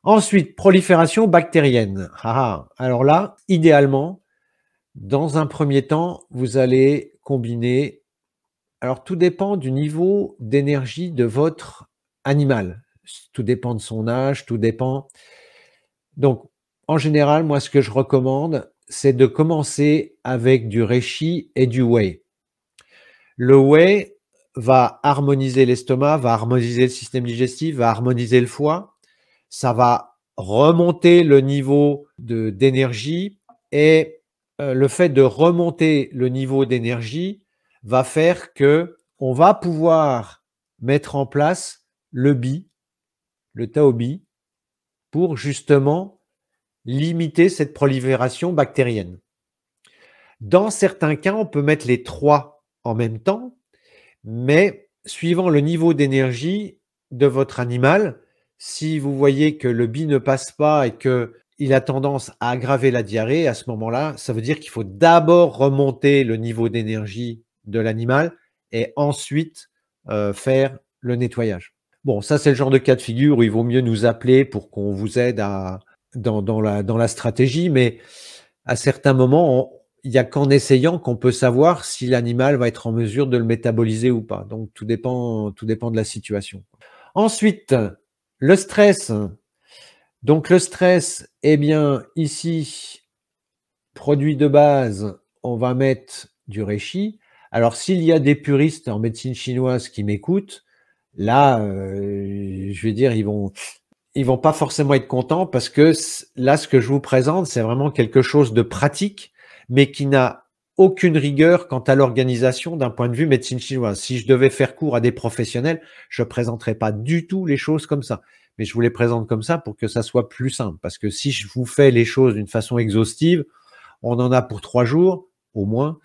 Ensuite, prolifération bactérienne. Ah ah. alors là, idéalement, dans un premier temps, vous allez combiner. Alors, tout dépend du niveau d'énergie de votre animal. Tout dépend de son âge, tout dépend. Donc, en général, moi, ce que je recommande, c'est de commencer avec du réchi et du whey. Le whey va harmoniser l'estomac, va harmoniser le système digestif, va harmoniser le foie. Ça va remonter le niveau d'énergie et euh, le fait de remonter le niveau d'énergie va faire que on va pouvoir mettre en place le bi, le taobi, pour justement limiter cette prolifération bactérienne. Dans certains cas, on peut mettre les trois en même temps, mais suivant le niveau d'énergie de votre animal, si vous voyez que le bi ne passe pas et que il a tendance à aggraver la diarrhée, à ce moment-là, ça veut dire qu'il faut d'abord remonter le niveau d'énergie de l'animal et ensuite euh, faire le nettoyage. Bon, ça c'est le genre de cas de figure où il vaut mieux nous appeler pour qu'on vous aide à, dans, la, dans, la, stratégie, mais à certains moments, il n'y a qu'en essayant qu'on peut savoir si l'animal va être en mesure de le métaboliser ou pas. Donc tout dépend, tout dépend de la situation. Ensuite, le stress, donc le stress, eh bien ici, produit de base, on va mettre du réchi. Alors s'il y a des puristes en médecine chinoise qui m'écoutent, là, euh, je vais dire, ils vont, ils vont pas forcément être contents parce que là, ce que je vous présente, c'est vraiment quelque chose de pratique, mais qui n'a aucune rigueur quant à l'organisation d'un point de vue médecine chinoise. Si je devais faire cours à des professionnels, je présenterais pas du tout les choses comme ça mais je vous les présente comme ça pour que ça soit plus simple. Parce que si je vous fais les choses d'une façon exhaustive, on en a pour trois jours au moins,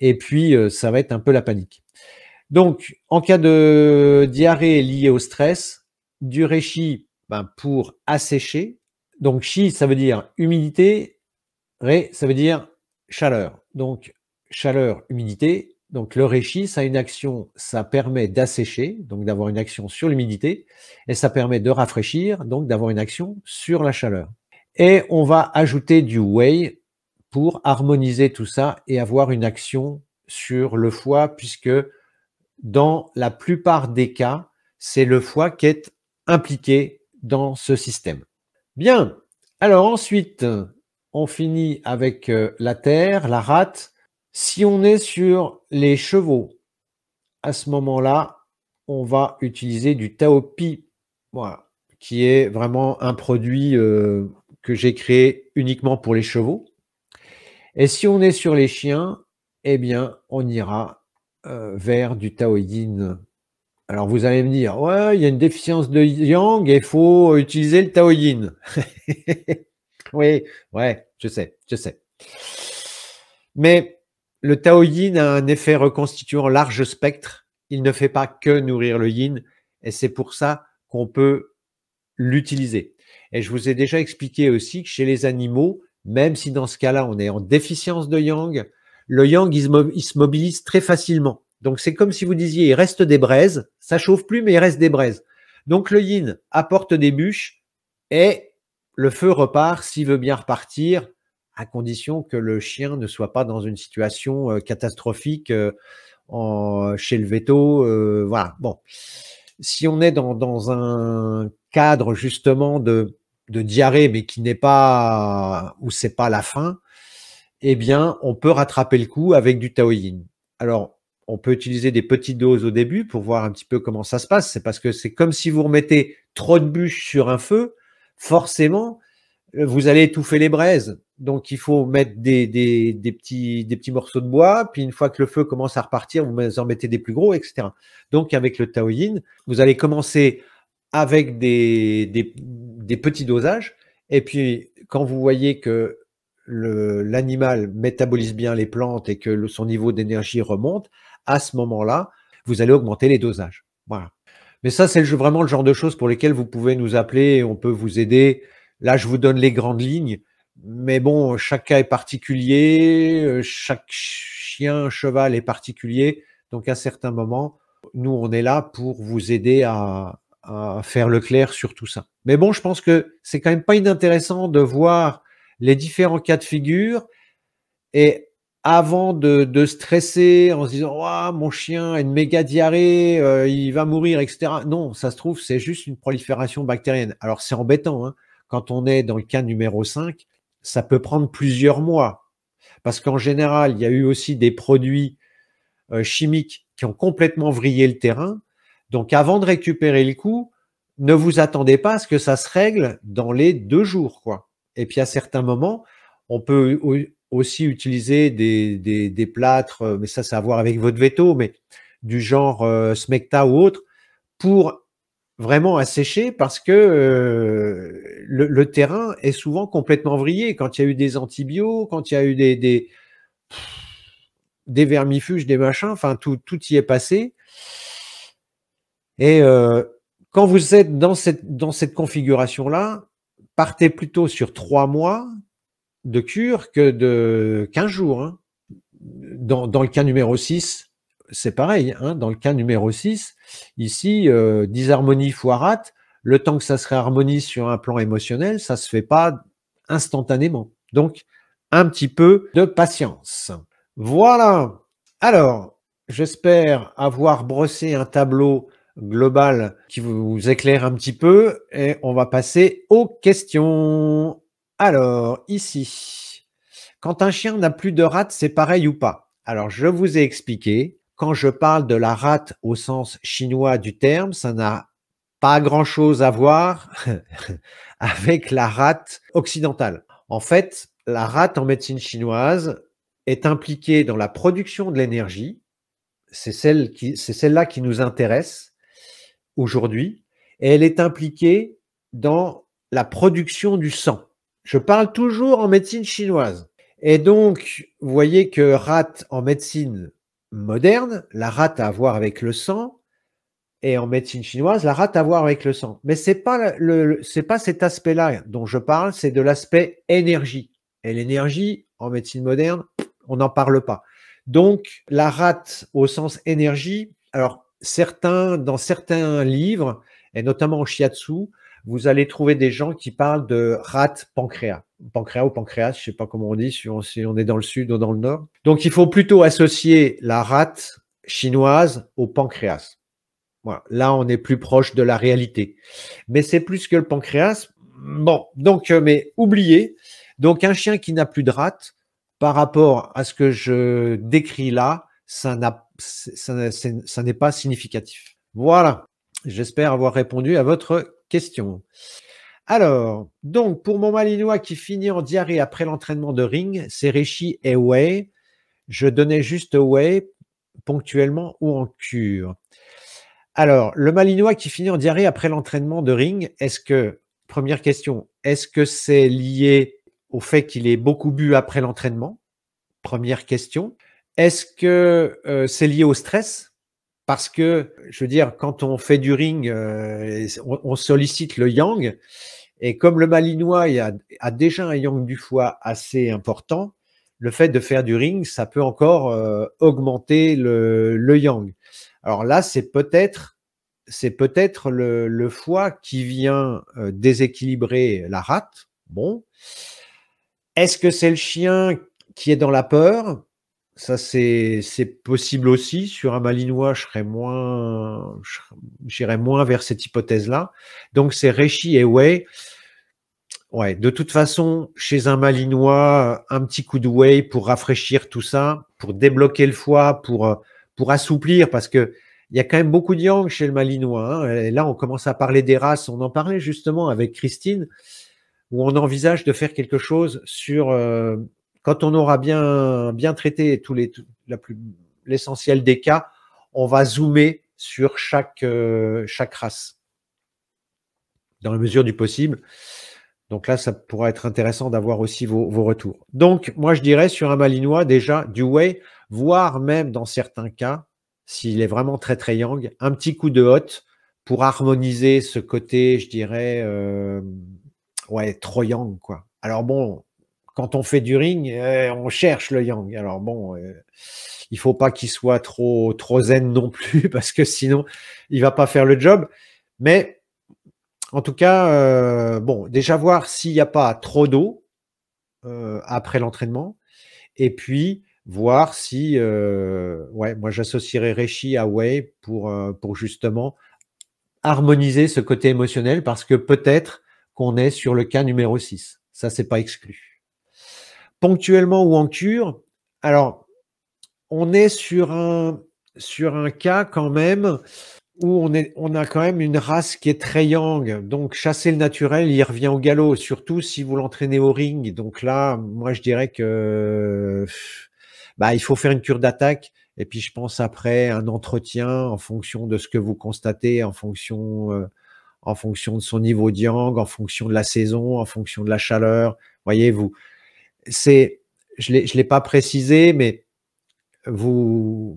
et puis euh, ça va être un peu la panique. Donc, en cas de diarrhée liée au stress, du réchi ben, pour assécher. Donc, chi, ça veut dire humidité, ré, ça veut dire chaleur. Donc, chaleur, humidité, donc le réchis ça a une action, ça permet d'assécher, donc d'avoir une action sur l'humidité, et ça permet de rafraîchir, donc d'avoir une action sur la chaleur. Et on va ajouter du whey pour harmoniser tout ça et avoir une action sur le foie, puisque dans la plupart des cas, c'est le foie qui est impliqué dans ce système. Bien, alors ensuite, on finit avec euh, la terre, la rate. Si on est sur les chevaux, à ce moment-là, on va utiliser du Taopi, voilà, qui est vraiment un produit euh, que j'ai créé uniquement pour les chevaux. Et si on est sur les chiens, eh bien, on ira euh, vers du Yin. Alors vous allez me dire, ouais, il y a une déficience de yang et il faut utiliser le Yin. oui, ouais, je sais, je sais. Mais le Tao Yin a un effet reconstituant large spectre. Il ne fait pas que nourrir le Yin et c'est pour ça qu'on peut l'utiliser. Et je vous ai déjà expliqué aussi que chez les animaux, même si dans ce cas-là on est en déficience de Yang, le Yang il se mobilise très facilement. Donc c'est comme si vous disiez il reste des braises, ça chauffe plus mais il reste des braises. Donc le Yin apporte des bûches et le feu repart s'il veut bien repartir à condition que le chien ne soit pas dans une situation euh, catastrophique euh, chez le veto. Euh, voilà. Bon, si on est dans, un cadre justement de, diarrhée, mais qui n'est pas où c'est pas la fin, eh bien, on peut rattraper le coup avec du taoyin. Alors, on peut utiliser des petites doses au début pour voir un petit peu comment ça se passe. C'est parce que c'est comme si vous remettez trop de bûches sur un feu. Forcément, vous allez étouffer les braises. Donc, il faut mettre des, petits, des petits morceaux de bois. Puis, une fois que le feu commence à repartir, vous en mettez des plus gros, etc. Donc, avec le taoyin, vous allez commencer avec des, petits dosages. Et puis, quand vous voyez que l'animal métabolise bien les plantes et que son niveau d'énergie remonte, à ce moment-là, vous allez augmenter les dosages. Voilà. Mais ça, c'est vraiment le genre de choses pour lesquelles vous pouvez nous appeler et on peut vous aider Là, je vous donne les grandes lignes, mais bon, chaque cas est particulier, euh, chaque chien, cheval est particulier. Donc, à certains moments, nous, on est là pour vous aider à, faire le clair sur tout ça. Mais bon, je pense que c'est quand même pas inintéressant de voir les différents cas de figure et avant de, de stresser en se disant oh, mon chien a une méga diarrhée, euh, il va mourir, etc. Non, ça se trouve, c'est juste une prolifération bactérienne. Alors c'est embêtant, hein, quand on est dans le cas numéro 5, ça peut prendre plusieurs mois. Parce qu'en général, il y a eu aussi des produits euh, chimiques qui ont complètement vrillé le terrain. Donc avant de récupérer le coup, ne vous attendez pas à ce que ça se règle dans les deux jours. Quoi. Et puis à certains moments, on peut aussi utiliser des, plâtres, euh, mais ça, c'est à voir avec votre veto, mais du genre euh, Smecta ou autre, pour vraiment assécher parce que le, terrain est souvent complètement vrillé. Quand il y a eu des antibiotiques, quand il y a eu des, vermifuges, des machins, enfin, tout, y est passé. Et euh, quand vous êtes dans cette, configuration-là, partez plutôt sur trois mois de cure que de quinze jours. Hein. Dans, le cas numéro 6, c'est pareil. Hein. dans le cas numéro 6, ici, euh, disharmonie foirate, le temps que ça se réharmonise sur un plan émotionnel, ça se fait pas instantanément. Donc, un petit peu de patience. Voilà. Alors, j'espère avoir brossé un tableau global qui vous éclaire un petit peu et on va passer aux questions. Alors, ici, quand un chien n'a plus de rate, c'est pareil ou pas Alors, je vous ai expliqué, quand je parle de la rate au sens chinois du terme, ça n'a pas grand-chose à voir avec la rate occidentale. En fait, la rate en médecine chinoise est impliquée dans la production de l'énergie. C'est celle qui, celle-là qui nous intéresse aujourd'hui. Et elle est impliquée dans la production du sang. Je parle toujours en médecine chinoise. Et donc, vous voyez que rate en médecine moderne, la rate à voir avec le sang, et en médecine chinoise, la rate a à voir avec le sang. Mais c'est pas le, c'est pas cet aspect-là dont je parle, c'est de l'aspect énergie. Et l'énergie en médecine moderne, on n'en parle pas. Donc la rate au sens énergie. Alors certains, dans certains livres et notamment en shiatsu, vous allez trouver des gens qui parlent de rate pancréas, pancréas ou pancréas, je sais pas comment on dit, si on est dans le sud ou dans le nord. Donc il faut plutôt associer la rate chinoise au pancréas. Là, on est plus proche de la réalité. Mais c'est plus que le pancréas. Bon, donc, euh, mais oubliez. Donc, un chien qui n'a plus de rate, par rapport à ce que je décris là, ça n'est pas significatif. Voilà. J'espère avoir répondu à votre question. Alors, donc, pour mon malinois qui finit en diarrhée après l'entraînement de ring, c'est Réchi et Way. Je donnais juste Way ponctuellement ou en cure. Alors, le Malinois qui finit en diarrhée après l'entraînement de ring, est-ce que, première question, est-ce que c'est lié au fait qu'il ait beaucoup bu après l'entraînement Première question. Est-ce que euh, c'est lié au stress Parce que, je veux dire, quand on fait du ring, euh, on, sollicite le yang. Et comme le Malinois a, déjà un yang du foie assez important, le fait de faire du ring, ça peut encore euh, augmenter le yang. Alors là, c'est peut-être c'est peut-être le, foie qui vient euh, déséquilibrer la rate. Bon. Est-ce que c'est le chien qui est dans la peur Ça, c'est possible aussi. Sur un malinois, je serais moins, j'irais moins vers cette hypothèse-là. Donc, c'est Réchi et Way. Ouais, de toute façon, chez un malinois, un petit coup de whey pour rafraîchir tout ça, pour débloquer le foie, pour euh, pour assouplir, parce que il y a quand même beaucoup de yang chez le Malinois. Hein. Et là, on commence à parler des races. On en parlait justement avec Christine, où on envisage de faire quelque chose sur euh, quand on aura bien bien traité tous les l'essentiel des cas, on va zoomer sur chaque euh, chaque race dans la mesure du possible. Donc là, ça pourrait être intéressant d'avoir aussi vos, vos, retours. Donc, moi, je dirais sur un Malinois, déjà, du way, voire même dans certains cas, s'il est vraiment très très yang, un petit coup de hotte pour harmoniser ce côté, je dirais, euh, ouais, trop yang, quoi. Alors bon, quand on fait du ring, euh, on cherche le yang. Alors bon, euh, il faut pas qu'il soit trop trop zen non plus parce que sinon il va pas faire le job. Mais en tout cas, euh, bon, déjà voir s'il n'y a pas trop d'eau euh, après l'entraînement. Et puis, voir si. Euh, ouais, moi, j'associerais Reishi à Wei pour, pour justement harmoniser ce côté émotionnel parce que peut-être qu'on est sur le cas numéro 6. Ça, c'est pas exclu. Ponctuellement ou en cure, alors, on est sur un, sur un cas quand même où on, est, on a quand même une race qui est très yang. Donc, chasser le naturel, il revient au galop, surtout si vous l'entraînez au ring. Donc là, moi, je dirais que bah, il faut faire une cure d'attaque. Et puis, je pense après un entretien en fonction de ce que vous constatez, en fonction, euh, en fonction de son niveau de yang, en fonction de la saison, en fonction de la chaleur. Voyez-vous, c'est, je ne l'ai pas précisé, mais vous,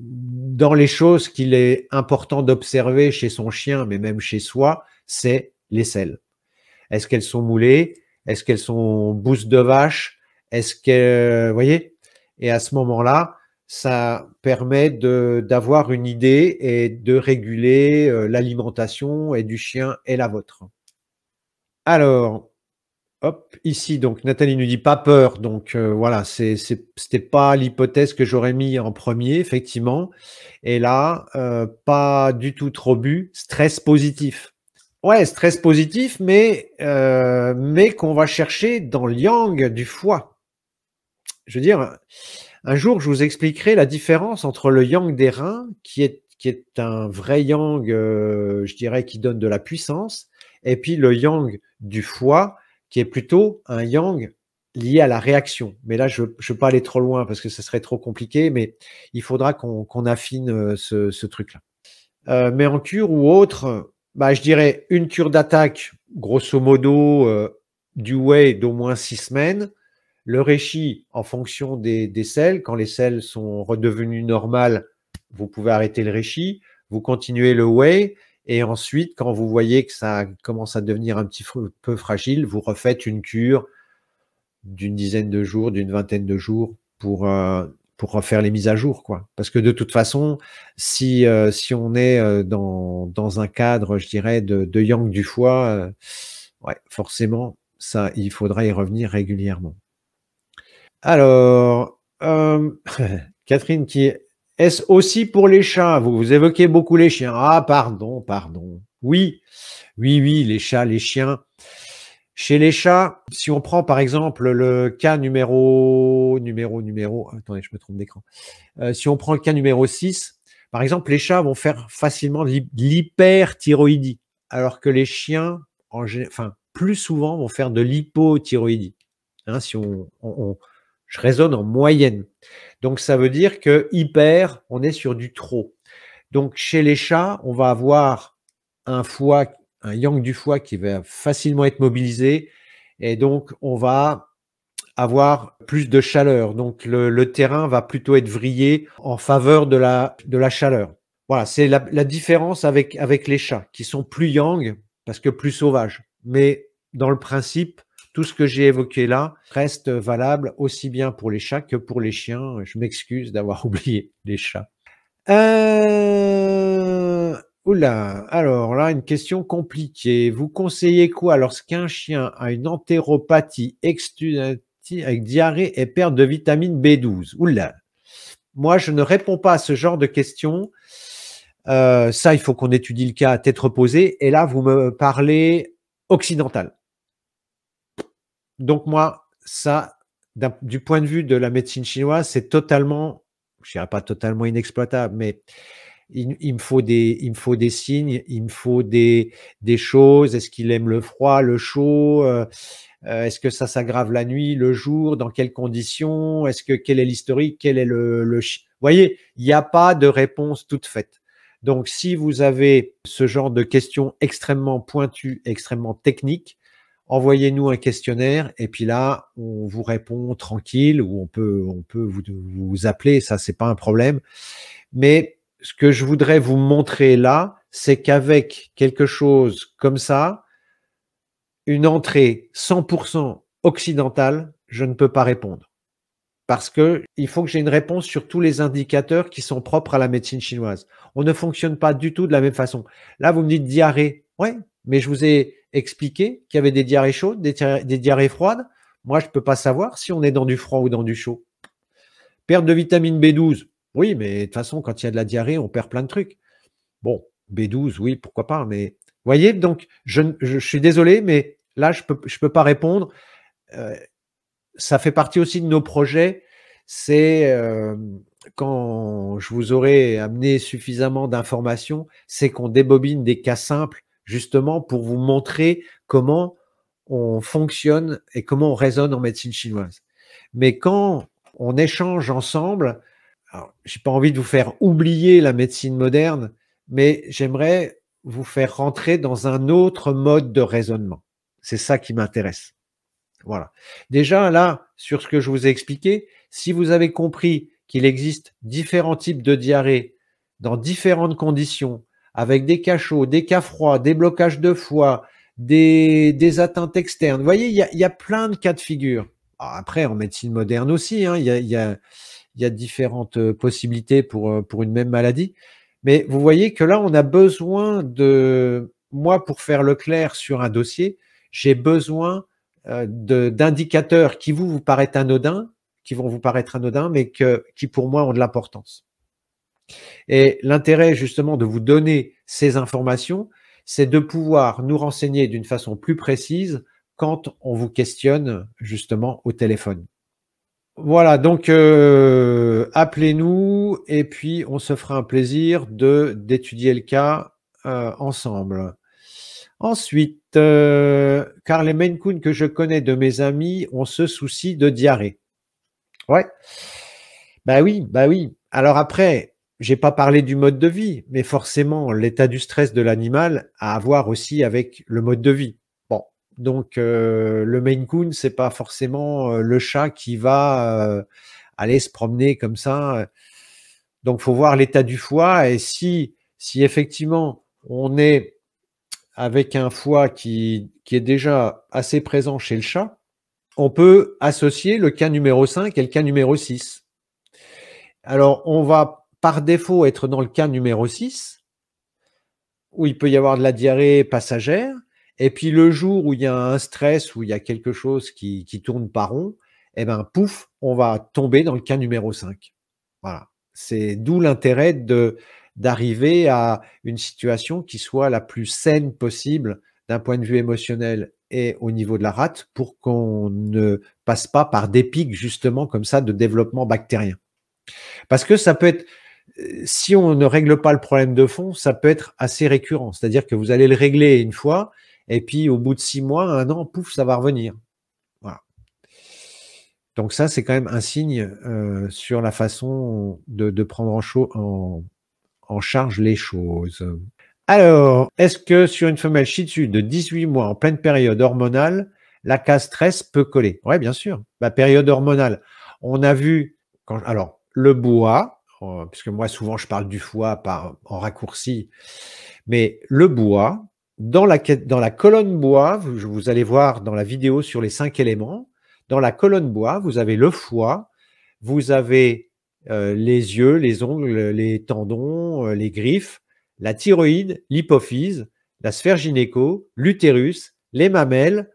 dans les choses qu'il est important d'observer chez son chien, mais même chez soi, c'est les selles. Est-ce qu'elles sont moulées Est-ce qu'elles sont bousses de vache Est-ce que, voyez Et à ce moment-là, ça permet d'avoir une idée et de réguler euh, l'alimentation et du chien et la vôtre. Alors, Hop, ici, donc Nathalie nous dit pas peur. Donc euh, voilà, c'était pas l'hypothèse que j'aurais mis en premier, effectivement. Et là, euh, pas du tout trop bu, stress positif. Ouais, stress positif, mais, euh, mais qu'on va chercher dans le yang du foie. Je veux dire, un jour, je vous expliquerai la différence entre le yang des reins, qui est, qui est un vrai yang, euh, je dirais, qui donne de la puissance, et puis le yang du foie, qui est plutôt un yang lié à la réaction. Mais là, je ne veux pas aller trop loin parce que ce serait trop compliqué, mais il faudra qu'on affine euh, ce, truc-là. Euh, mais en cure ou autre, bah, je dirais une cure d'attaque, grosso modo, euh, du way d'au moins six semaines. Le réchi en fonction des, des, selles. Quand les selles sont redevenues normales, vous pouvez arrêter le réchi. Vous continuez le way. Et ensuite, quand vous voyez que ça commence à devenir un petit peu fragile, vous refaites une cure d'une dizaine de jours, d'une vingtaine de jours pour, euh, pour refaire les mises à jour. Quoi. Parce que de toute façon, si, euh, si on est euh, dans, un cadre, je dirais, de, yang du foie, forcément, ça, il faudra y revenir régulièrement. Alors, Catherine qui est... Est-ce aussi pour les chats vous, évoquez beaucoup les chiens. Ah, pardon, pardon. Oui, oui, oui, les chats, les chiens. Chez les chats, si on prend par exemple le cas numéro, numéro, numéro, attendez, je me trompe d'écran. Euh, si on prend le cas numéro 6, par exemple, les chats vont faire facilement l'hyperthyroïdie, alors que les chiens, enfin, plus souvent, vont faire de l'hypothyroïdie. Hein, si on, je raisonne en moyenne. Donc ça veut dire que hyper, on est sur du trop. Donc chez les chats, on va avoir un foie, un yang du foie qui va facilement être mobilisé et donc on va avoir plus de chaleur. Donc le, terrain va plutôt être vrillé en faveur de la, chaleur. Voilà, c'est la, différence avec, avec les chats qui sont plus yang parce que plus sauvages. Mais dans le principe, tout ce que j'ai évoqué là reste valable aussi bien pour les chats que pour les chiens. Je m'excuse d'avoir oublié les chats. Euh... Oula, alors là, une question compliquée. Vous conseillez quoi lorsqu'un chien a une entéropathie extudative avec diarrhée et perte de vitamine B12 Oula, moi, je ne réponds pas à ce genre de questions. Euh, ça, il faut qu'on étudie le cas à tête reposée. Et là, vous me parlez occidental. Donc moi, ça, du point de vue de la médecine chinoise, c'est totalement, je dirais pas totalement inexploitable, mais il, me faut des, des signes, il me faut des, choses. Est-ce qu'il aime le froid, le chaud euh, euh, Est-ce que ça s'aggrave la nuit, le jour Dans quelles conditions Est-ce que quel est l'historique Quel est le, le... Vous voyez, il n'y a pas de réponse toute faite. Donc, si vous avez ce genre de questions extrêmement pointues, extrêmement techniques, envoyez-nous un questionnaire et puis là, on vous répond tranquille ou on peut, on peut vous, appeler, ça, c'est pas un problème. Mais ce que je voudrais vous montrer là, c'est qu'avec quelque chose comme ça, une entrée 100% occidentale, je ne peux pas répondre. Parce que il faut que j'ai une réponse sur tous les indicateurs qui sont propres à la médecine chinoise. On ne fonctionne pas du tout de la même façon. Là, vous me dites diarrhée. Ouais, mais je vous ai, expliquer qu'il y avait des diarrhées chaudes, des, diarrhées, froides. Moi, je ne peux pas savoir si on est dans du froid ou dans du chaud. Perte de vitamine B12, oui, mais de toute façon, quand il y a de la diarrhée, on perd plein de trucs. Bon, B12, oui, pourquoi pas, mais vous voyez, donc je, suis désolé, mais là, je ne peux, pas répondre. Euh, ça fait partie aussi de nos projets. C'est euh, quand je vous aurai amené suffisamment d'informations, c'est qu'on débobine des cas simples justement pour vous montrer comment on fonctionne et comment on raisonne en médecine chinoise. Mais quand on échange ensemble, je n'ai pas envie de vous faire oublier la médecine moderne, mais j'aimerais vous faire rentrer dans un autre mode de raisonnement. C'est ça qui m'intéresse. Voilà. Déjà, là, sur ce que je vous ai expliqué, si vous avez compris qu'il existe différents types de diarrhées dans différentes conditions, avec des cachots, des cas froids, des blocages de foie, des, atteintes externes. Vous voyez, il y a, plein de cas de figure. Ah, après, en médecine moderne aussi, hein, il y, a, différentes euh, possibilités euh, pour, une même maladie. Mais vous voyez que là, on a besoin de, moi, pour faire le clair sur un dossier, j'ai besoin euh, d'indicateurs qui vous, vous paraissent anodins, qui vont vous paraître anodins, mais qui pour moi ont de l'importance. Et l'intérêt justement de vous donner ces informations, c'est de pouvoir nous renseigner d'une façon plus précise quand on vous questionne justement au téléphone. Voilà, donc euh, appelez-nous et puis on se fera un plaisir de d'étudier le cas euh, ensemble. Ensuite, car euh, les Maine Coon que je connais de mes amis ont ce souci de diarrhée. Ouais. Bah oui, bah oui. Alors après, j'ai pas parlé du mode de vie, mais forcément l'état du stress de l'animal a à voir aussi avec le mode de vie. Bon, donc euh, le Maine Coon, c'est pas forcément euh, le chat qui va euh, aller se promener comme ça. Donc faut voir l'état du foie et si si effectivement on est avec un foie qui, qui est déjà assez présent chez le chat, on peut associer le cas numéro 5 et le cas numéro 6. Alors, on va par défaut être dans le cas numéro 6, où il peut y avoir de la diarrhée passagère, et puis le jour où il y a un stress, où il y a quelque chose qui, tourne par rond, eh ben pouf, on va tomber dans le cas numéro 5. Voilà. C'est d'où l'intérêt de d'arriver à une situation qui soit la plus saine possible d'un point de vue émotionnel et au niveau de la rate pour qu'on ne passe pas par des pics justement comme ça de développement bactérien. Parce que ça peut être si on ne règle pas le problème de fond, ça peut être assez récurrent. C'est-à-dire que vous allez le régler une fois, et puis au bout de six mois, un an, pouf, ça va revenir. Voilà. Donc ça, c'est quand même un signe euh, sur la façon de, prendre en, en, en, charge les choses. Alors, est-ce que sur une femelle Shih de 18 mois en pleine période hormonale, la casse stress peut coller Oui, bien sûr. La bah, période hormonale. On a vu, quand, alors, le bois, puisque moi souvent je parle du foie par, en raccourci, mais le bois, dans la, dans la colonne bois, vous, allez voir dans la vidéo sur les cinq éléments, dans la colonne bois, vous avez le foie, vous avez euh, les yeux, les ongles, les tendons, euh, les griffes, la thyroïde, l'hypophyse, la sphère gynéco, l'utérus, les mamelles,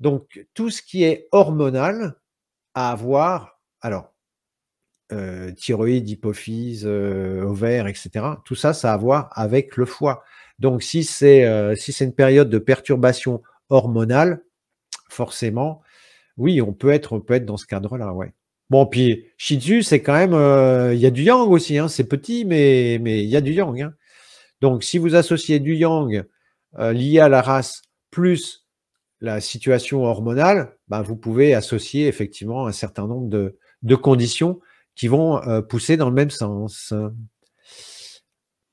donc tout ce qui est hormonal à avoir. Alors, euh, thyroïde, hypophyse, euh, ovaires, etc. Tout ça, ça a à voir avec le foie. Donc, euh, si c'est une période de perturbation hormonale, forcément, oui, on peut être, on peut être dans ce cadre-là, ouais. Bon, puis Tzu, c'est quand même, il y a du yang aussi, hein. c'est petit, mais il y a du yang. Hein. Donc, si vous associez du yang lié à la race plus la situation hormonale, ben, vous pouvez associer effectivement un certain nombre de, de conditions qui vont euh, pousser dans le même sens.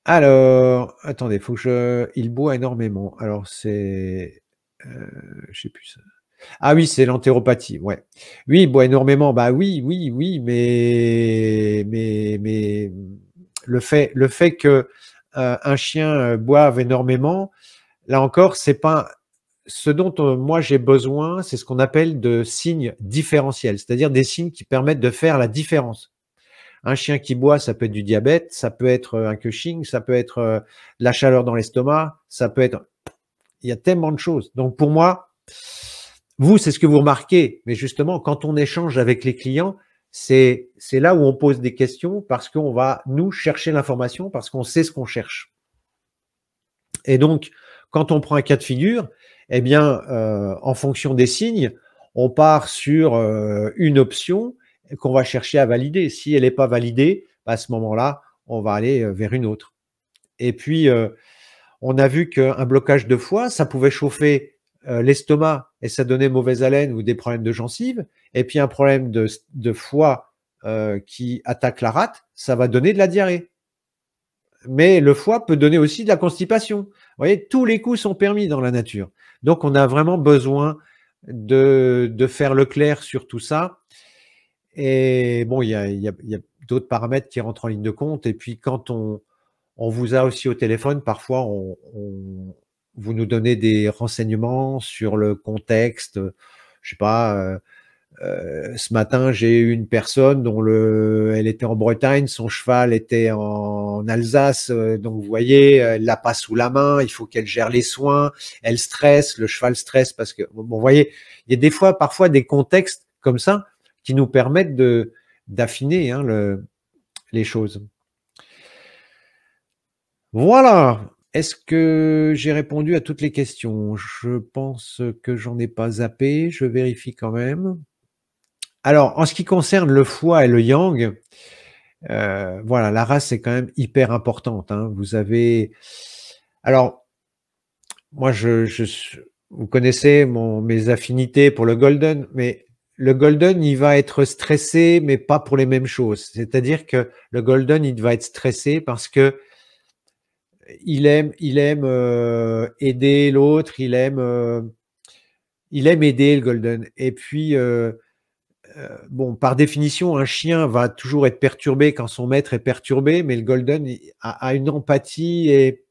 Alors, attendez, faut que je. Il boit énormément. Alors, c'est. Euh, je sais plus ça. Ah oui, c'est l'entéropathie, ouais. Oui, il boit énormément. Bah oui, oui, oui, mais. Mais. mais... Le fait, le fait que euh, un chien euh, boive énormément, là encore, c'est pas. Ce dont moi j'ai besoin, c'est ce qu'on appelle de signes différentiels, c'est-à-dire des signes qui permettent de faire la différence. Un chien qui boit, ça peut être du diabète, ça peut être euh, un cushing, ça peut être euh, la chaleur dans l'estomac, ça peut être. Il y a tellement de choses. Donc pour moi, vous, c'est ce que vous remarquez. Mais justement, quand on échange avec les clients, c'est là où on pose des questions parce qu'on va nous chercher l'information parce qu'on sait ce qu'on cherche. Et donc, quand on prend un cas de figure, eh bien, euh, en fonction des signes, on part sur une option qu'on va chercher à valider. Si elle n'est pas validée, bah, à ce moment-là, on va aller euh, vers une autre. Et puis, euh, on a vu qu'un blocage de foie, ça pouvait chauffer euh, l'estomac et ça donnait mauvaise haleine ou des problèmes de gencives. Et puis, un problème de, foie qui attaque la rate, ça va donner de la diarrhée. Mais le foie peut donner aussi de la constipation. Vous voyez, tous les coups sont permis dans la nature. Donc, on a vraiment besoin de faire le clair sur tout ça et bon, il y a, d'autres paramètres qui rentrent en ligne de compte. Et puis, quand on, on vous a aussi au téléphone, parfois, on, on, vous nous donnez des renseignements sur le contexte. Je sais pas, euh, euh, ce matin, j'ai eu une personne dont le, elle était en Bretagne, son cheval était en Alsace. Euh, donc, vous voyez, elle l'a pas sous la main. Il faut qu'elle gère les soins. Elle stresse, le cheval stresse parce que, bon, vous voyez, il y a des fois, parfois, des contextes comme ça qui nous permettent de, d'affiner hein, les choses. Voilà. Est-ce que j'ai répondu à toutes les questions Je pense que j'en ai pas zappé. Je vérifie quand même. Alors, en ce qui concerne le foie et le yang, euh, voilà, la race est quand même hyper importante. Hein. Vous avez. Alors, moi, je, vous connaissez mes affinités pour le golden, mais le golden, il va être stressé, mais pas pour les mêmes choses. C'est-à-dire que le golden, il va être stressé parce que il aime, il aime euh, aider l'autre, il aime, euh, il aime aider le golden. Et puis, euh, bon, par définition, un chien va toujours être perturbé quand son maître est perturbé, mais le golden a, une empathie et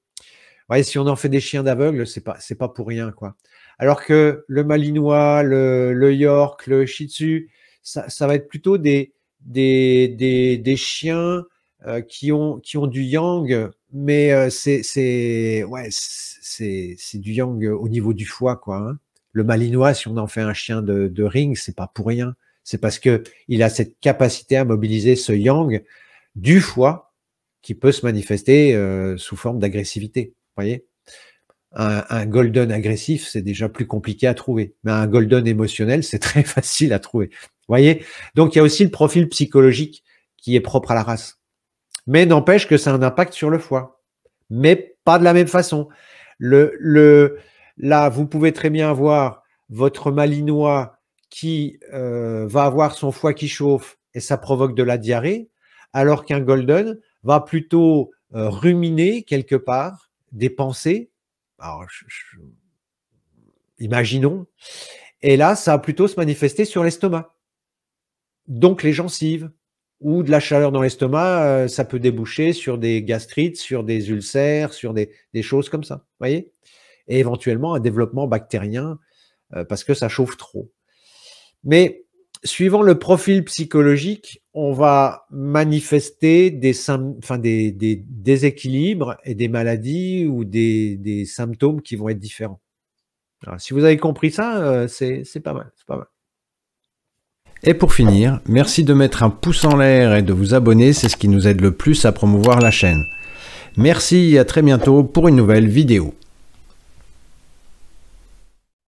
si on en fait des chiens d'aveugle, c'est pas, c'est pas pour rien, quoi. Alors que le Malinois, le, York, le Shih Tzu, ça, va être plutôt des, chiens euh, qui, ont, du yang, mais euh, c'est ouais, du yang au niveau du foie. Quoi, hein. Le Malinois, si on en fait un chien de, de ring, c'est pas pour rien. C'est parce que il a cette capacité à mobiliser ce yang du foie qui peut se manifester euh, sous forme d'agressivité. Voyez un, golden agressif, c'est déjà plus compliqué à trouver. Mais un golden émotionnel, c'est très facile à trouver. Vous voyez Donc il y a aussi le profil psychologique qui est propre à la race. Mais n'empêche que ça a un impact sur le foie. Mais pas de la même façon. là, vous pouvez très bien avoir votre malinois qui euh, va avoir son foie qui chauffe et ça provoque de la diarrhée, alors qu'un golden va plutôt euh, ruminer quelque part des pensées alors, imaginons. Et là, ça a plutôt se manifester sur l'estomac. Donc les gencives ou de la chaleur dans l'estomac, euh, ça peut déboucher sur des gastrites, sur des ulcères, sur des, choses comme ça. voyez Et éventuellement un développement bactérien euh, parce que ça chauffe trop. Mais suivant le profil psychologique, on va manifester des, des, déséquilibres et des maladies ou des, symptômes qui vont être différents. si vous avez compris ça, euh, c'est pas mal, c'est pas mal. Et pour finir, merci de mettre un pouce en l'air et de vous abonner, c'est ce qui nous aide le plus à promouvoir la chaîne. Merci et à très bientôt pour une nouvelle vidéo.